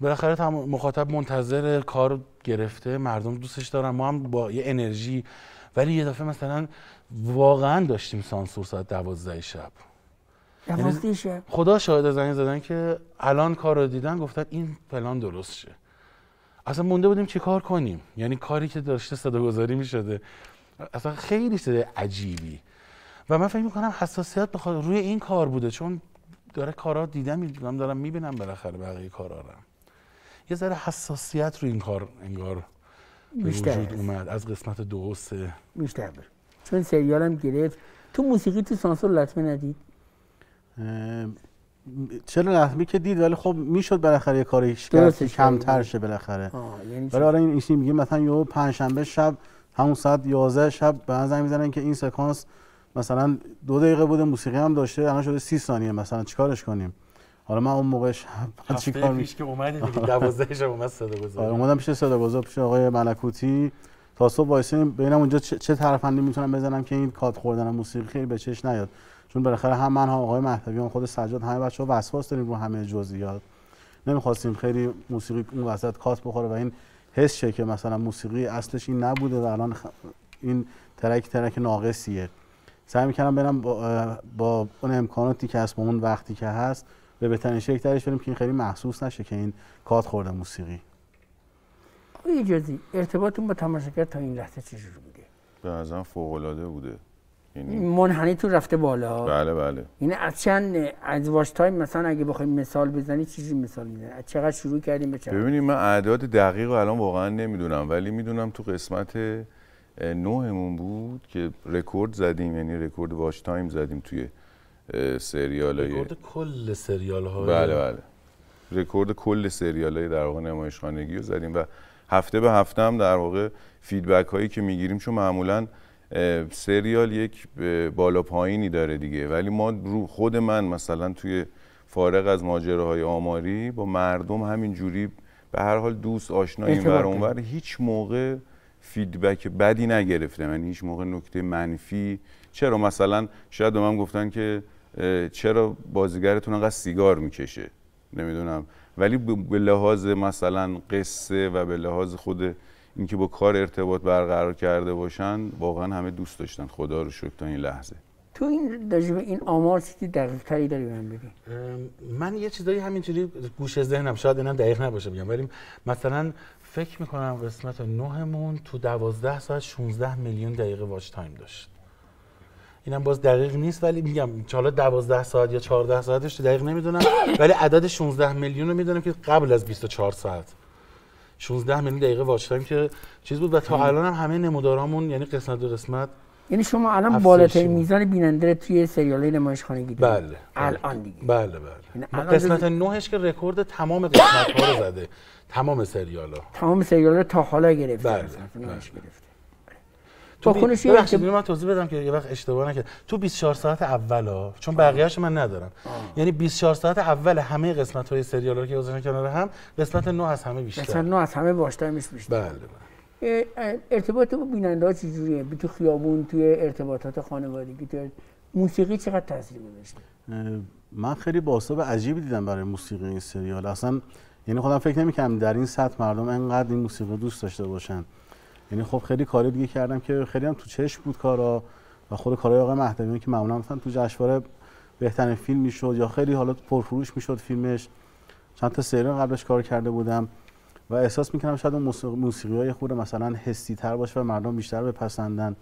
بالاخره هم مخاطب منتظر کار گرفته مردم دوستش دارن ما هم با یه انرژی ولی یه دفعه مثلا واقعا داشتیم سانسور ساعت دوازده شب یعنی یعنی خدا شاهد زنگ زدن که الان کار دیدن گفتن این فلان درست اصلا مونده بودیم چی کار کنیم یعنی کاری که داشته صدا گذاری می شده اصلا خیلی شده عجیبی و من فکر میکنم حساسیت بخواد روی این کار بوده چون داره کارا دیدم دارم میبینم بالاخره بقیه کارا رو یه ذره حساسیت روی این کار انگار بیشتر وجود اومد از قسمت دو و سه بیشتر چون سریالم گرفت تو موسیقی تو سانسور لطمه ندید چرا لحظه که دید ولی خب میشد بالاخره یه کاری کرد کمتر آره. شه بالاخره برای یعنی ولی آره این ایشی میگه مثلا پنج شنبه شب همون ساعت 11 شب به من زنگ میزنن که این سکانس مثلا دو دقیقه بوده موسیقی هم داشته الان شده 30 ثانیه مثلا چیکارش کنیم حالا من اون موقعش شب <laughs> چیکار پیش که اومدی دیگه 12 <laughs> شب اومد صدا گذار آره اومدم پیش صدا گذار پیش آقای ملکوتی تا صبح وایسیم ببینم اونجا چه, چه طرفندی میتونم بزنم که این کات خوردن موسیقی خیلی به چش نیاد چون بالاخره هم من هم آقای مهدوی هم خود سجاد همه بچه‌ها وسواس داریم رو همه جزئیات نمیخواستیم خیلی موسیقی اون وسط کات بخوره و این حس شه که مثلا موسیقی اصلش این نبوده و الان این ترک ترک ناقصیه سعی میکردم برم با, با اون امکاناتی که هست با اون وقتی که هست به بهترین شکل ترش بریم که این خیلی محسوس نشه که این کات خورده موسیقی آقای ارتباطتون با تماشاگر تا این لحظه چجور بوده؟ به نظرم فوقلاده بوده یعنی- منحنی تو رفته بالا بله بله این یعنی از چند از واش تایم مثلا اگه بخوایم مثال بزنی چیزی مثال میزنی از چقدر شروع کردیم به من اعداد دقیق الان واقعا نمیدونم ولی میدونم تو قسمت نوهمون بود که رکورد زدیم یعنی رکورد واش تایم زدیم توی سریال های رکورد کل سریال های بله بله رکورد کل سریال های در واقع خانگی رو زدیم و هفته به هفته هم در واقع فیدبک هایی که میگیریم چون معمولاً سریال یک بالا پایینی داره دیگه ولی ما رو خود من مثلا توی فارغ از های آماری با مردم همین جوری به هر حال دوست آشنایی بر اونور هیچ موقع فیدبک بدی نگرفته من یعنی هیچ موقع نکته منفی چرا مثلا شاید به من گفتن که چرا بازیگرتون انقدر سیگار میکشه نمیدونم ولی به لحاظ مثلا قصه و به لحاظ خود اینکه با کار ارتباط برقرار کرده باشن واقعا همه دوست داشتن خدا رو شکر تا این لحظه تو این دجبه این آمار چیزی دقیق‌تری داری من بگی من یه چیزایی همینجوری گوش ذهنم شاید اینم دقیق نباشه بگم ولی مثلا فکر میکنم قسمت نهمون تو دوازده ساعت 16 میلیون دقیقه واچ تایم داشت اینم باز دقیق نیست ولی میگم حالا 12 ساعت یا 14 ساعتش دقیق نمیدونم <coughs> ولی عدد 16 میلیون رو میدونم که قبل از 24 ساعت 16 میلی دقیقه واچ که چیز بود و تا الان هم همه نمودارامون یعنی قسمت به قسمت یعنی شما الان بالاترین میزان بیننده توی سریال نمایش خانگی گیدید بله،, بله الان دیگه بله بله یعنی قسمت نهش که رکورد تمام قسمت ها رو زده تمام سریال ها تمام سریال ها تا حالا گرفت. بله. بله. واکنش یه وقت من توضیح بدم که یه وقت اشتباه نکرد تو 24 ساعت اولا چون بقیه‌اش من ندارم آه. یعنی 24 ساعت اول همه قسمت های سریال رو که گذاشتن کنار هم قسمت نو از همه بیشتر مثلا نو از همه باشتر میشه بیشتر بله, بله. ارتباط با بیننده ها چجوریه؟ تو خیابون، توی ارتباطات خانوادگی، تو موسیقی چقدر تاثیر گذاشته؟ من خیلی باساب عجیبی دیدم برای موسیقی این سریال اصلا یعنی خودم فکر نمیکنم در این سطح مردم انقدر این موسیقی دوست داشته باشن یعنی خب خیلی کار دیگه کردم که خیلی هم تو چشم بود کارا و خود کارهای آقای مهدوی که معمولا مثلا تو جشنواره بهترین فیلم میشد یا خیلی حالا پرفروش میشد فیلمش چند تا سریال قبلش کار کرده بودم و احساس میکنم شاید اون موسیقی های خود مثلا حسی تر باشه و مردم بیشتر بپسندن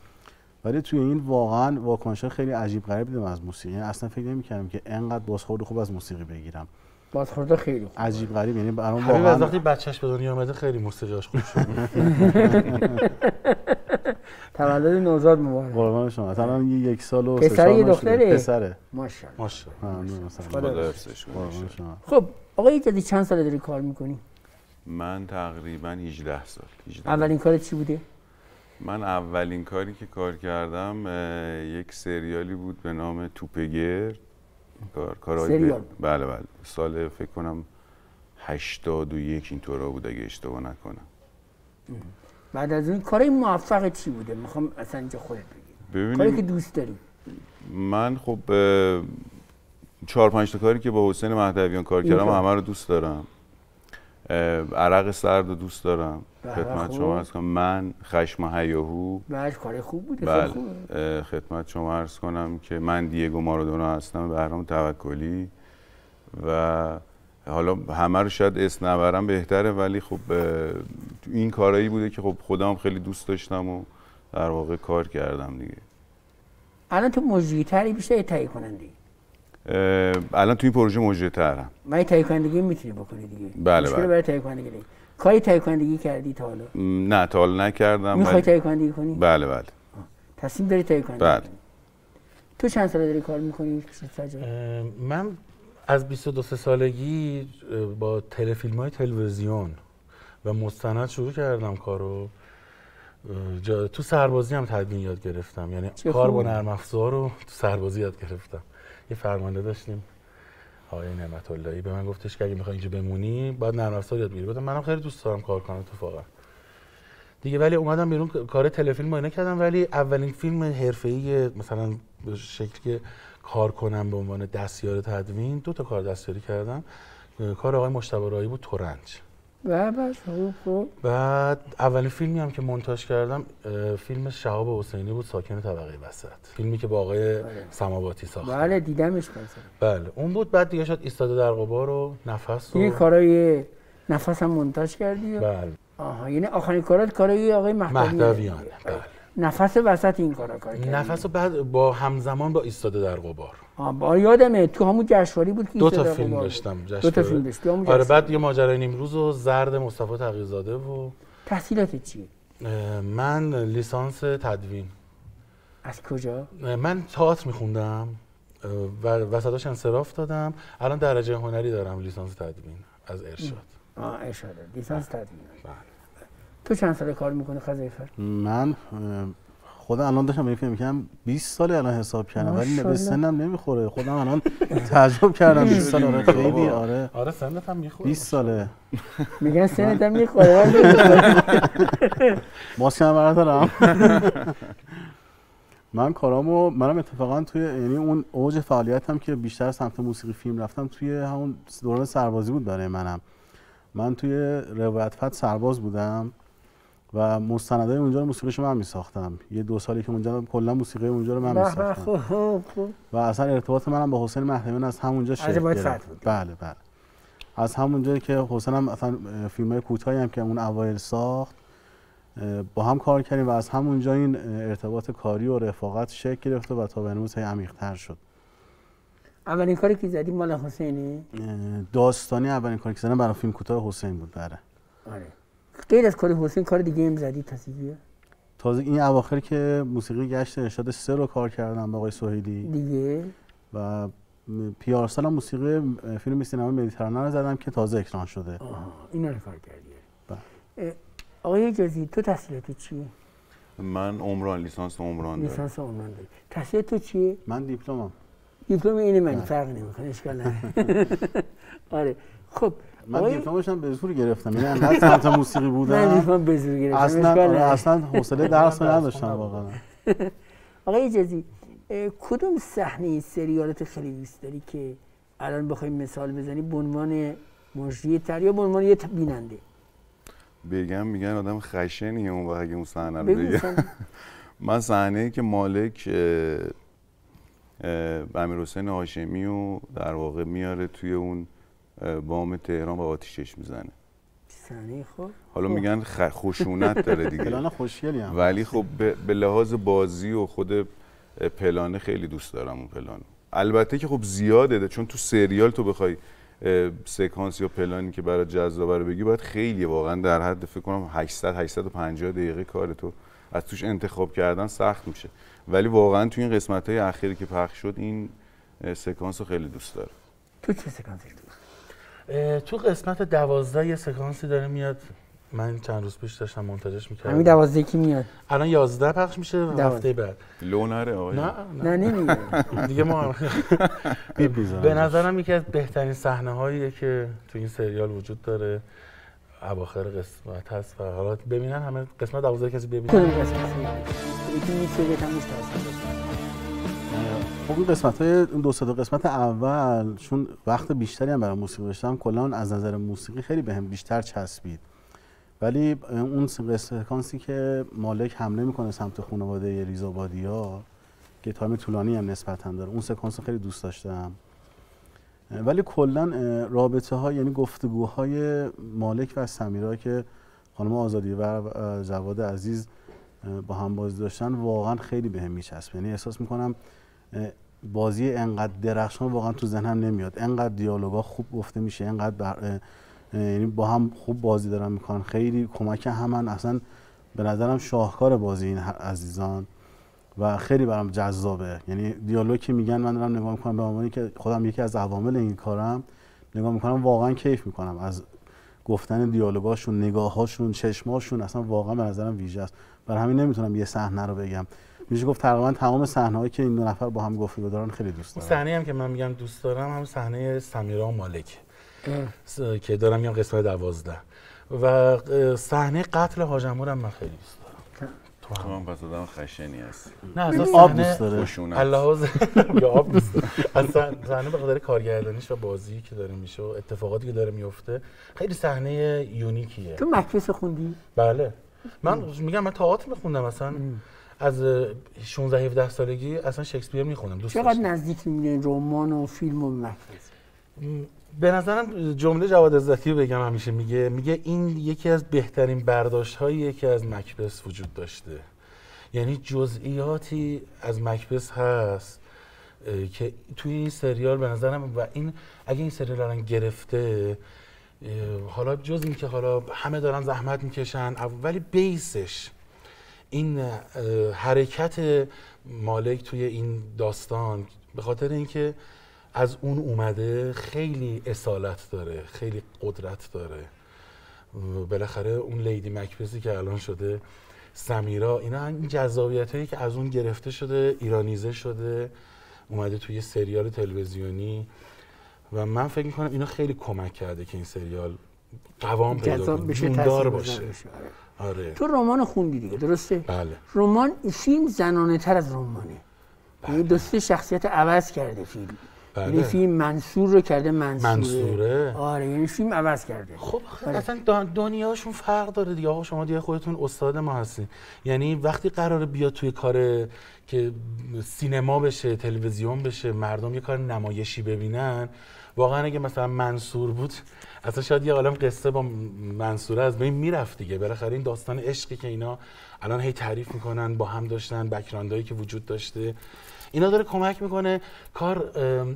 ولی توی این واقعا واکنش خیلی عجیب غریب دیدم از موسیقی یعنی اصلا فکر نمیکردم که انقدر بازخورد خوب از موسیقی بگیرم بازخورده خیلی خوب عجیب غریب یعنی برام خب، واقعا از وقتی بچهش به دنیا اومده خیلی موسیقیاش خوب شد <laughs> تولد نوزاد مبارک قربان شما مثلا آره. یک سال و پسر یه دختره پسره ماشاءالله ماشاءالله خب آقای جدی چند ساله داری کار میکنی من تقریبا 18 سال 18 اولین کار چی بوده من اولین کاری که کار کردم یک سریالی بود به نام توپگرد کار کار بله بله سال فکر کنم این طورا بود اگه اشتباه نکنم بعد از اون کارای موفق چی بوده میخوام اصلا اینجا خودت بگیم کاری که دوست داری من خب چهار پنج تا کاری که با حسین مهدویان کار کردم همه رو دوست دارم عرق سرد دوست دارم خدمت شما ارز کنم من خشم هیاهو بله کار خوب بوده بل. خدمت شما ارز کنم که من دیگو مارادونا هستم بهرام توکلی و حالا همه رو شاید اس نبرم بهتره ولی خب این کارایی بوده که خب خودم خیلی دوست داشتم و در واقع کار کردم دیگه الان تو موضوعی تری بیشتر کنن کنندگی الان توی پروژه موجه ترم من تایی کنندگی میتونی بکنی دیگه بله بله برای تایی کنندگی کاری تایی کردی تا حالا نه تا حالا نکردم میخوای تایی کنی بله بله تصمیم داری تایی بله تو چند سال داری کار میکنی من از 22 سالگی با تلفیلم های تلویزیون و مستند شروع کردم کارو جا تو سربازی هم تدوین یاد گرفتم یعنی کار با نرم افزار رو تو سربازی یاد گرفتم یه فرمانده داشتیم آقای نعمت اللهی به من گفتش که اگه میخوای اینجا بمونی باید نرم افزار یاد بگیری گفتم منم خیلی دوست دارم کار کنم اتفاقا دیگه ولی اومدم بیرون کار تلفیلم اینا کردم ولی اولین فیلم حرفه‌ای مثلا به شکلی که کار کنم به عنوان دستیار تدوین دو تا کار دستیاری کردم کار آقای مشتبه رایی بود تورنج بعد اولین فیلمی هم که مونتاژ کردم فیلم شهاب حسینی بود ساکن طبقه وسط فیلمی که با آقای بله. سماواتی ساخت بله دیدمش بله اون بود بعد دیگه شد ایستاده در قبار و نفس و این کارای نفس هم مونتاژ کردی بله آها یعنی آخرین کارات کارای آقای مهدویان بله نفس وسط این کارا کار نفس رو بعد با همزمان با ایستاده در قبار با یادمه تو همون جشنواره بود که دو تا فیلم داشتم دو تا فیلم داشتم. آره بعد یه ماجرای نیمروز و زرد مصطفی تقیزاده و تحصیلات چی من لیسانس تدوین از کجا من تئاتر می‌خوندم و وسطاش انصراف دادم الان درجه هنری دارم لیسانس تدوین از ارشاد آه ارشاد لیسانس تدوین بله تو چند سال کار می‌کنی خزیفر من خودم الان داشتم فکر می‌کردم 20 ساله الان حساب کردم ولی به سنم نمیخوره خودم الان تعجب کردم 20 سال آره خیلی آره آره سنت هم 20 ساله میگن سنت هم میخوره ماسک هم بردارم من کارامو منم اتفاقا توی یعنی اون اوج فعالیتم که بیشتر سمت موسیقی فیلم رفتم توی همون دوران سربازی بود برای منم من توی روایت فت سرباز بودم و مستنده اونجا رو موسیقیش من میساختم یه دو سالی که اونجا کلا موسیقی اونجا رو من میساختم و اصلا ارتباط منم با حسین مهدویان از همونجا شکل بله بله از همونجا که حسین هم اصلا فیلم های کوتاهی هم که اون اوایل ساخت با هم کار کردیم و از همونجا این ارتباط کاری و رفاقت شکل گرفت و تا به امروز تر شد اولین کاری که زدیم مال حسینی داستانی اولین کاری که زدم برای فیلم کوتاه حسین بود بله آره غیر از کار حسین کار دیگه هم زدی تازه؟ تازه این اواخر که موسیقی گشت ارشاد سه رو کار کردم با آقای سهیلی دیگه و پیار هم موسیقی فیلم سینما مدیترانه رو زدم که تازه اکران شده اینا رو کار کردی بله. آقای جزی تو تحصیلاتی چیه؟ من عمران لیسانس عمران دارم لیسانس عمران داری تحصیلات تو چیه؟ من دیپلمم دیپلم اینه من بله. فرق نمیکنه اشکال نداره <laughs> آره خب من دیپلمش هم به زور گرفتم یعنی اصلا سمت موسیقی بودم من دیپلم به زور گرفتم اصلا آره، اصلا حوصله <laughs> درس نداشتم واقعا <laughs> آقای جزی کدوم صحنه سریالت خیلی دوست داری که الان بخوای مثال بزنی به عنوان مجری تر یا به عنوان یه بیننده بگم میگن آدم خشنیه اون اگه اون صحنه رو بگم <laughs> من صحنه که مالک امیر حسین هاشمی و در واقع میاره توی اون بام تهران و آتیشش میزنه خوب. حالا خب. میگن خشونت داره دیگه پلان <laughs> خوشگلی ولی خب به لحاظ بازی و خود پلانه خیلی دوست دارم اون پلان البته که خب زیاده ده چون تو سریال تو بخوای سکانس یا پلانی که برای جذابه رو بگی باید خیلی واقعا در حد فکر کنم 800 850 دقیقه کار تو از توش انتخاب کردن سخت میشه ولی واقعا تو این قسمت های اخیری که پخش شد این سکانس رو خیلی دوست داره تو چه سکانسی تو قسمت دوازده یه سکانسی داره میاد من چند روز پیش داشتم منتجش میکردم همین دوازده کی میاد الان یازده پخش میشه هفته بعد لو نه نه <laughs> دیگه ما <laughs> به نظرم یکی از بهترین صحنه هاییه که تو این سریال وجود داره اواخر قسمت هست و حالا ببینن همه قسمت دوازده کسی ببینن خب، اون قسمت های دو سه قسمت اول چون وقت بیشتری هم برای موسیقی داشتم کلا از نظر موسیقی خیلی بهم به بیشتر چسبید ولی اون سکانسی که مالک حمله میکنه سمت خانواده ریزابادی ها که تایم طولانی هم نسبتا داره اون سکانس خیلی دوست داشتم ولی کلا رابطه ها یعنی گفتگوهای مالک و سمیرا که خانم آزادی و جواد عزیز با هم بازی داشتن واقعا خیلی بهم به میچسبه یعنی احساس میکنم بازی انقدر درخشان واقعا تو زن هم نمیاد انقدر دیالوگا خوب گفته میشه انقدر یعنی با هم خوب بازی دارن میکنن خیلی کمک همن اصلا به نظرم شاهکار بازی این عزیزان و خیلی برام جذابه یعنی دیالوگی که میگن من دارم نگاه میکنم به عنوانی که خودم یکی از عوامل این کارم نگاه میکنم واقعا کیف میکنم از گفتن دیالوگاشون نگاهاشون چشماشون اصلا واقعا به نظرم ویژه است برای همین نمیتونم یه صحنه رو بگم میشه گفت تقریبا تمام صحنه‌هایی که این دو نفر با هم گفتگو دارن خیلی دوست دارم صحنه هم که من میگم دوست دارم هم صحنه سمیرا مالک که دارم میگم قسمت 12 و صحنه قتل هاجمور هم من خیلی دوست دارم تو هم پس آدم خشنی هست نه از <laughs> آب دوست داره خشونت یا آب دوست از صحنه به قدر کارگردانیش و بازی که داره میشه و اتفاقاتی که داره میفته خیلی صحنه یونیکیه تو مکفیس خوندی؟ بله من میگم من تئاتر میخوندم اصلا از 16 17 سالگی اصلا شکسپیر میخونم. دوست چقدر نزدیک رمان و فیلم و به نظرم جمله جواد عزتی بگم همیشه میگه میگه این یکی از بهترین برداشت هایی که از مکبس وجود داشته یعنی جزئیاتی از مکبس هست که توی این سریال به نظرم و این اگه این سریال الان گرفته حالا جز این که حالا همه دارن زحمت میکشن ولی بیسش این حرکت مالک توی این داستان به خاطر اینکه از اون اومده خیلی اصالت داره خیلی قدرت داره بالاخره اون لیدی مکبسی که الان شده سمیرا اینا این جذابیت هایی که از اون گرفته شده ایرانیزه شده اومده توی سریال تلویزیونی و من فکر میکنم اینا خیلی کمک کرده که این سریال قوام پیدا کنه باشه, باشه. آره. تو رمان خوندی دیگه درسته بله. رمان فیلم زنانه تر از رمانه بله. یعنی دسته شخصیت عوض کرده فیلم بله. یعنی فیلم منصور رو کرده منصوره. آره یعنی فیلم عوض کرده خب بله. اصلا دنیاشون فرق داره دیگه آقا شما دیگه خودتون استاد ما هستین یعنی وقتی قرار بیاد توی کار که سینما بشه تلویزیون بشه مردم یه کار نمایشی ببینن واقعا اگه مثلا منصور بود اصلا شاید یه عالم قصه با منصوره از بین میرفت دیگه بالاخره این داستان عشقی که اینا الان هی تعریف میکنن با هم داشتن بکراندهایی که وجود داشته اینا داره کمک میکنه کار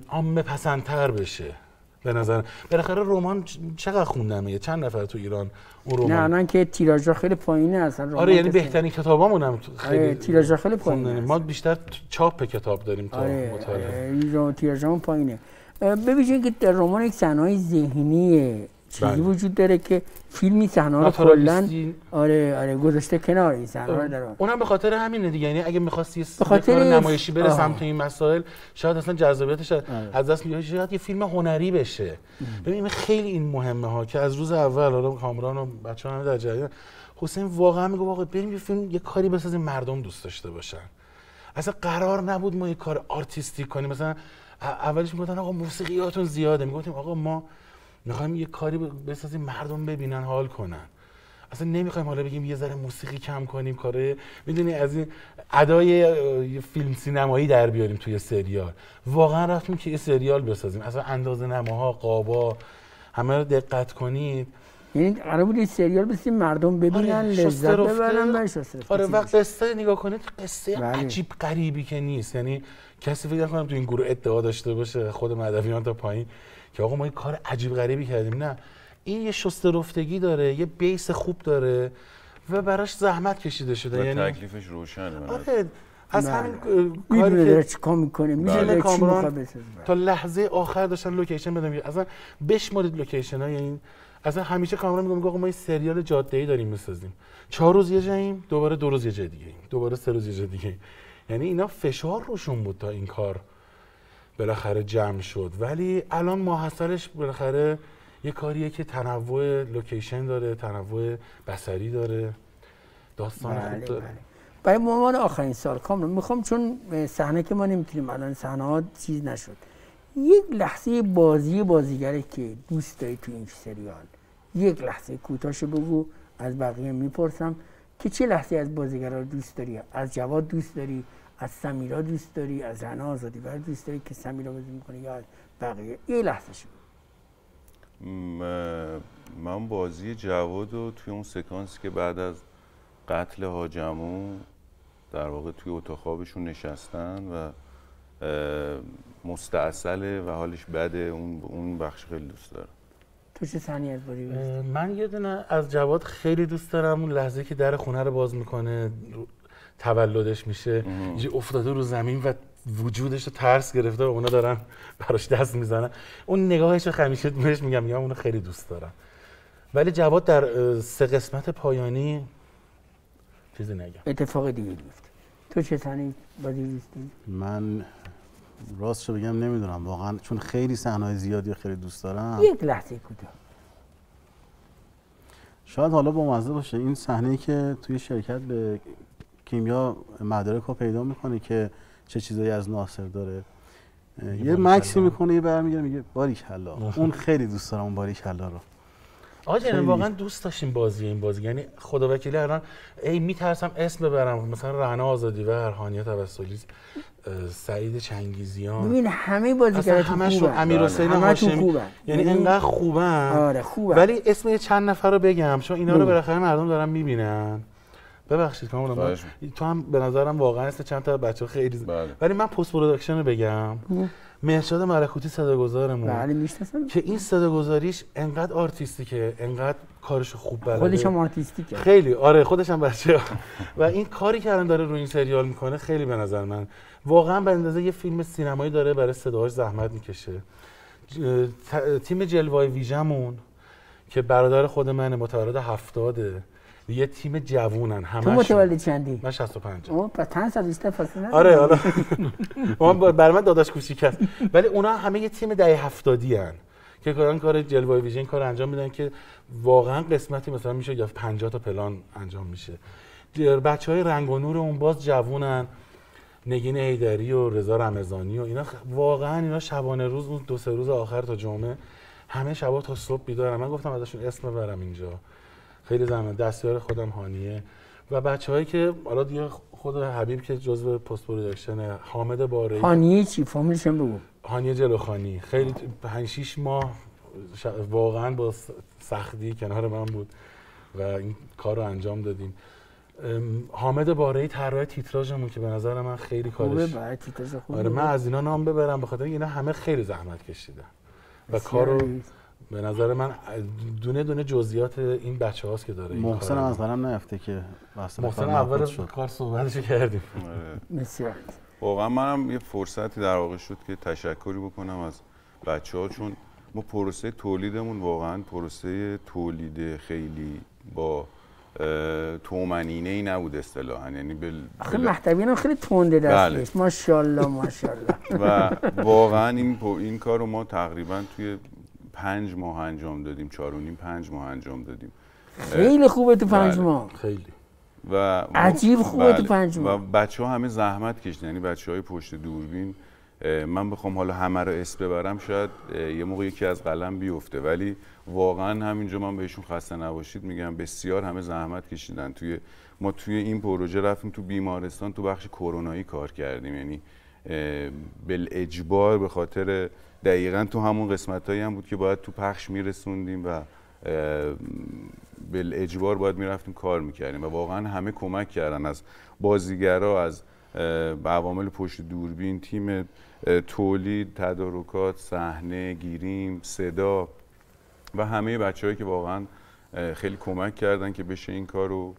عامه پسندتر بشه به نظر بالاخره رمان چقدر میگه چند نفر تو ایران اون رمان نه الان که تیراژ خیلی پایینه اصلا آره یعنی بهترین کتابامون هم خیلی آره، تیراژ خیلی پایینه ما بیشتر چاپ کتاب داریم تا آره، مطالعه آره، پایینه ببینید که در رمان یک صحنه‌ای ذهنی چیزی بله. وجود داره که فیلمی صحنه رو کلا آره آره گذاشته کنار این صحنه اونم به خاطر همینه دیگه یعنی اگه می‌خواستی خاطر نمایشی بره سمت این مسائل شاید اصلا جذابیتش از آره. دست میاد شاید یه فیلم هنری بشه ببین خیلی این مهمه ها که از روز اول حالا کامران و بچه‌ها هم در جریان حسین واقعا میگه واقعا بریم یه فیلم یه کاری بسازیم مردم دوست داشته باشن اصلا قرار نبود ما یه کار آرتیستیک کنیم مثلا اولش میگفتن آقا موسیقیاتون زیاده میگفتیم آقا ما میخوایم یه کاری بسازیم مردم ببینن حال کنن اصلا نمیخوایم حالا بگیم یه ذره موسیقی کم کنیم کاره میدونی از این ادای فیلم سینمایی در بیاریم توی سریال واقعا رفتیم که یه سریال بسازیم اصلا اندازه نماها قابا همه رو دقت کنید یعنی قرار بود سریال بسیم مردم آره، ببینن لذت ببرن آره وقت قصه نگاه کنید قصه بله. عجیب غریبی که نیست یعنی کسی فکر کنم تو این گروه ادعا داشته باشه خود مدویان تا پایین که آقا ما این کار عجیب غریبی کردیم نه این یه شسته رفتگی داره یه بیس خوب داره و براش زحمت کشیده شده یعنی تکلیفش روشنه آره از همین کاری که چیکار میکنه میدونه بله. کامران تا لحظه آخر داشتن لوکیشن بدم اصلا بشمارید لوکیشن های یعنی این اصلا همیشه کامران میگم آقا ما این سریال جاده ای داریم میسازیم چهار روز یه جاییم دوباره دو روز یه جای دیگه دوباره سه روز یه جای دیگه یعنی اینا فشار روشون بود تا این کار بالاخره جمع شد ولی الان ماحصلش بالاخره یه کاریه که تنوع لوکیشن داره تنوع بسری داره داستان بله خوب داره بله. برای آخرین سال کامل میخوام چون صحنه که ما نمیتونیم الان صحنه ها چیز نشد یک لحظه بازی بازیگره که دوست داری تو این سریال یک لحظه کوتاشو بگو از بقیه میپرسم که چه لحظه از بازیگرا دوست داری از جواد دوست داری از سمیرا دوست داری از رنا آزادی بر دوست داری که سمیرا بازی میکنه یا از بقیه یه لحظه شد من بازی جواد و توی اون سکانسی که بعد از قتل هاجمو در واقع توی اتخابشون نشستن و مستعصله و حالش بده اون اون بخش خیلی دوست دارم تو چه صحنه از بازی من یه دونه از جواد خیلی دوست دارم اون لحظه که در خونه رو باز میکنه تولدش میشه یه افتاده رو زمین و وجودش رو ترس گرفته و اونا دارن براش دست میزنن اون نگاهش رو خمیشه بهش میگم میگم اونو خیلی دوست دارم ولی جواد در سه قسمت پایانی چیزی نگم اتفاق دیگه میفته تو چه تنی بازی من راست شو بگم نمیدونم واقعا چون خیلی های زیادی خیلی دوست دارم یک لحظه کوتاه شاید حالا با مزه باشه این صحنه ای که توی شرکت به کیمیا مدارک رو پیدا میکنه که چه چیزایی از ناصر داره یه مکسی میکنه یه برمیگه میگه باریک حالا اون خیلی دوست دارم اون باریک حالا رو آجا واقعا دوست داشتیم بازی این بازی یعنی خدا وکیلی الان ای میترسم اسم ببرم مثلا رنه آزادی و هرهانیه توسلی سعید چنگیزیان ببین همه بازی خوب رو امیر آره. حسین هاشمی یعنی اینقدر خوبن آره خوبن ولی اسم چند نفر رو بگم چون اینا رو بالاخره مردم دارن میبینن ببخشید کاملا تو هم به نظرم واقعا است چند تا بچه خیلی بله. ولی من پست پروداکشن بگم مهشاد مرکوتی صداگذارمون بله میشناسم که این صداگذاریش انقدر که انقدر کارش خوب بلده خودش هم آرتیستیکه خیلی آره خودش هم بچه و این کاری که الان داره روی این سریال میکنه خیلی به نظر من واقعا به اندازه یه فیلم سینمایی داره برای صداش زحمت میکشه تیم جلوه ویژمون که برادر خود منه متولد هفتاده یه تیم جوونن همه تو متولد چندی؟ من 65 او پس از سال است فاصله آره حالا اون بر من داداش کوچیک کرد ولی اونا همه یه تیم دهه 70 ان که کاران کار جلوه ویژن کار انجام میدن که واقعا قسمتی مثلا میشه یا 50 تا پلان انجام میشه بچه های رنگ و نور اون باز جوونن نگین هیدری و رضا رمضانی و اینا واقعا اینا شبانه روز اون دو سه روز آخر تا جمعه همه شبا تا صبح بیدارم من گفتم ازشون اسم ببرم اینجا خیلی زحمت دستیار خودم هانیه و بچه هایی که حالا دیگه خود حبیب که جزو پست پروداکشن حامد باره هانیه چی فامیلش بگو هانیه جلوخانی خیلی 5 6 ماه واقعا با سختی کنار من بود و این کار رو انجام دادیم حامد بارهی طراح تیتراژمون که به نظر من خیلی کارش خوبه تیتراژ خوبه آره من از اینا نام ببرم بخاطر اینا همه خیلی زحمت کشیدن و کارو به نظر من دونه دونه جزئیات این بچه هاست که داره محسن از قلم نیفته که محسن اول کار صحبتش کردیم مسیح آره. واقعا منم یه فرصتی در واقع شد که تشکری بکنم از بچه ها چون ما پروسه تولیدمون واقعا پروسه تولید خیلی با تومنینه ای نبود اصطلاحا یعنی بل... آخه بل... مهدویان خیلی تونده دست بله. نیست ماشالله و واقعا این این کارو ما تقریبا توی پنج ماه انجام دادیم چهار و نیم پنج ماه انجام دادیم خیلی خوبه تو پنج بله. ماه خیلی و عجیب بله. خوبه تو پنج ماه و بچه ها همه زحمت کشیدن یعنی بچه های پشت دوربین من بخوام حالا همه رو ببرم شاید یه موقع یکی از قلم بیفته ولی واقعا همینجا من بهشون خسته نباشید میگم بسیار همه زحمت کشیدن توی ما توی این پروژه رفتیم تو بیمارستان تو بخش کرونایی کار کردیم یعنی بل اجبار به خاطر دقیقا تو همون قسمت هایی هم بود که باید تو پخش میرسوندیم و به اجبار باید میرفتیم کار میکردیم و واقعا همه کمک کردن از بازیگرا از عوامل پشت دوربین تیم تولید تدارکات صحنه گیریم صدا و همه بچههایی که واقعا خیلی کمک کردن که بشه این کار رو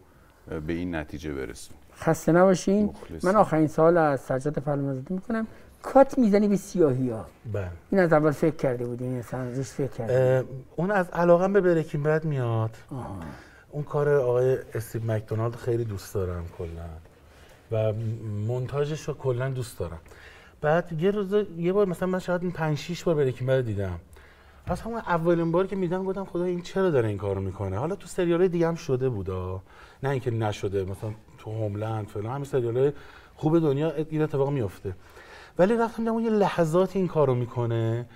به این نتیجه برسون خسته نباشین من آخرین سال از سجاد فرمازدی میکنم کات میزنی به سیاهی ها بله این از اول فکر کرده بودی این اصلا فکر کرده اون از علاقم به برکین بد میاد اون کار آقای استیو مکدونالد خیلی دوست دارم کلا و مونتاژش رو کلا دوست دارم بعد یه روز یه بار مثلا من شاید 5 6 بار برکین بد دیدم از همون اولین بار که میدم گفتم خدا این چرا داره این کارو میکنه حالا تو سریال دیگه هم شده بودا نه اینکه نشده مثلا تو هوملند فلان همین سریال خوب دنیا این اتفاق میفته ولی رفتم اون یه لحظات این کار رو میکنه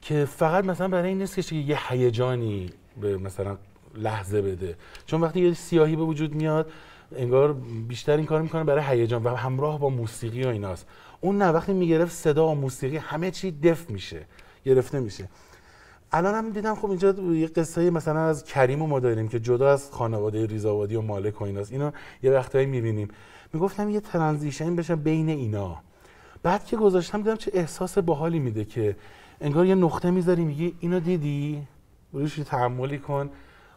که فقط مثلا برای این نیست که یه هیجانی به مثلا لحظه بده چون وقتی یه سیاهی به وجود میاد انگار بیشتر این کار میکنه برای هیجان و همراه با موسیقی و ایناست اون نه وقتی میگرفت صدا و موسیقی همه چی دف میشه گرفته میشه الان هم دیدم خب اینجا یه قصه مثلا از کریم و ما داریم که جدا از خانواده ریزاوادی و مالک و ایناست اینا یه وقتایی میبینیم میگفتم یه ترانزیشن بشه بین اینا بعد که گذاشتم دیدم چه احساس باحالی میده که انگار یه نقطه میذاری میگی اینو دیدی روش تحملی کن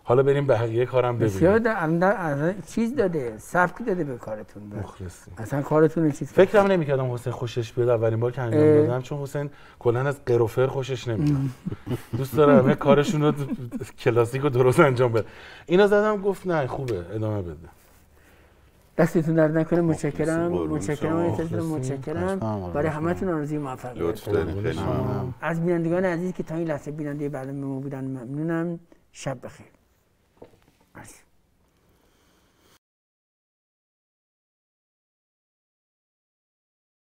حالا بریم بقیه کارم ببینیم بسیار چیز داده سبک داده به کارتون مخلصی اصلا کارتون چیز فکرم نمیکردم حسین خوشش بیاد اولین بار که انجام دادم چون حسین کلا از قروفر خوشش نمیاد دوست دارم همه کارشون رو <laughs> کلاسیک و درست انجام بده اینا زدم گفت نه خوبه ادامه بده دستتون درد نکنه خب، متشکرم متشکرم متشکرم برای همتون آرزوی موفقیت از بینندگان عزیز که تا این لحظه بیننده برنامه ما بودن ممنونم شب بخیر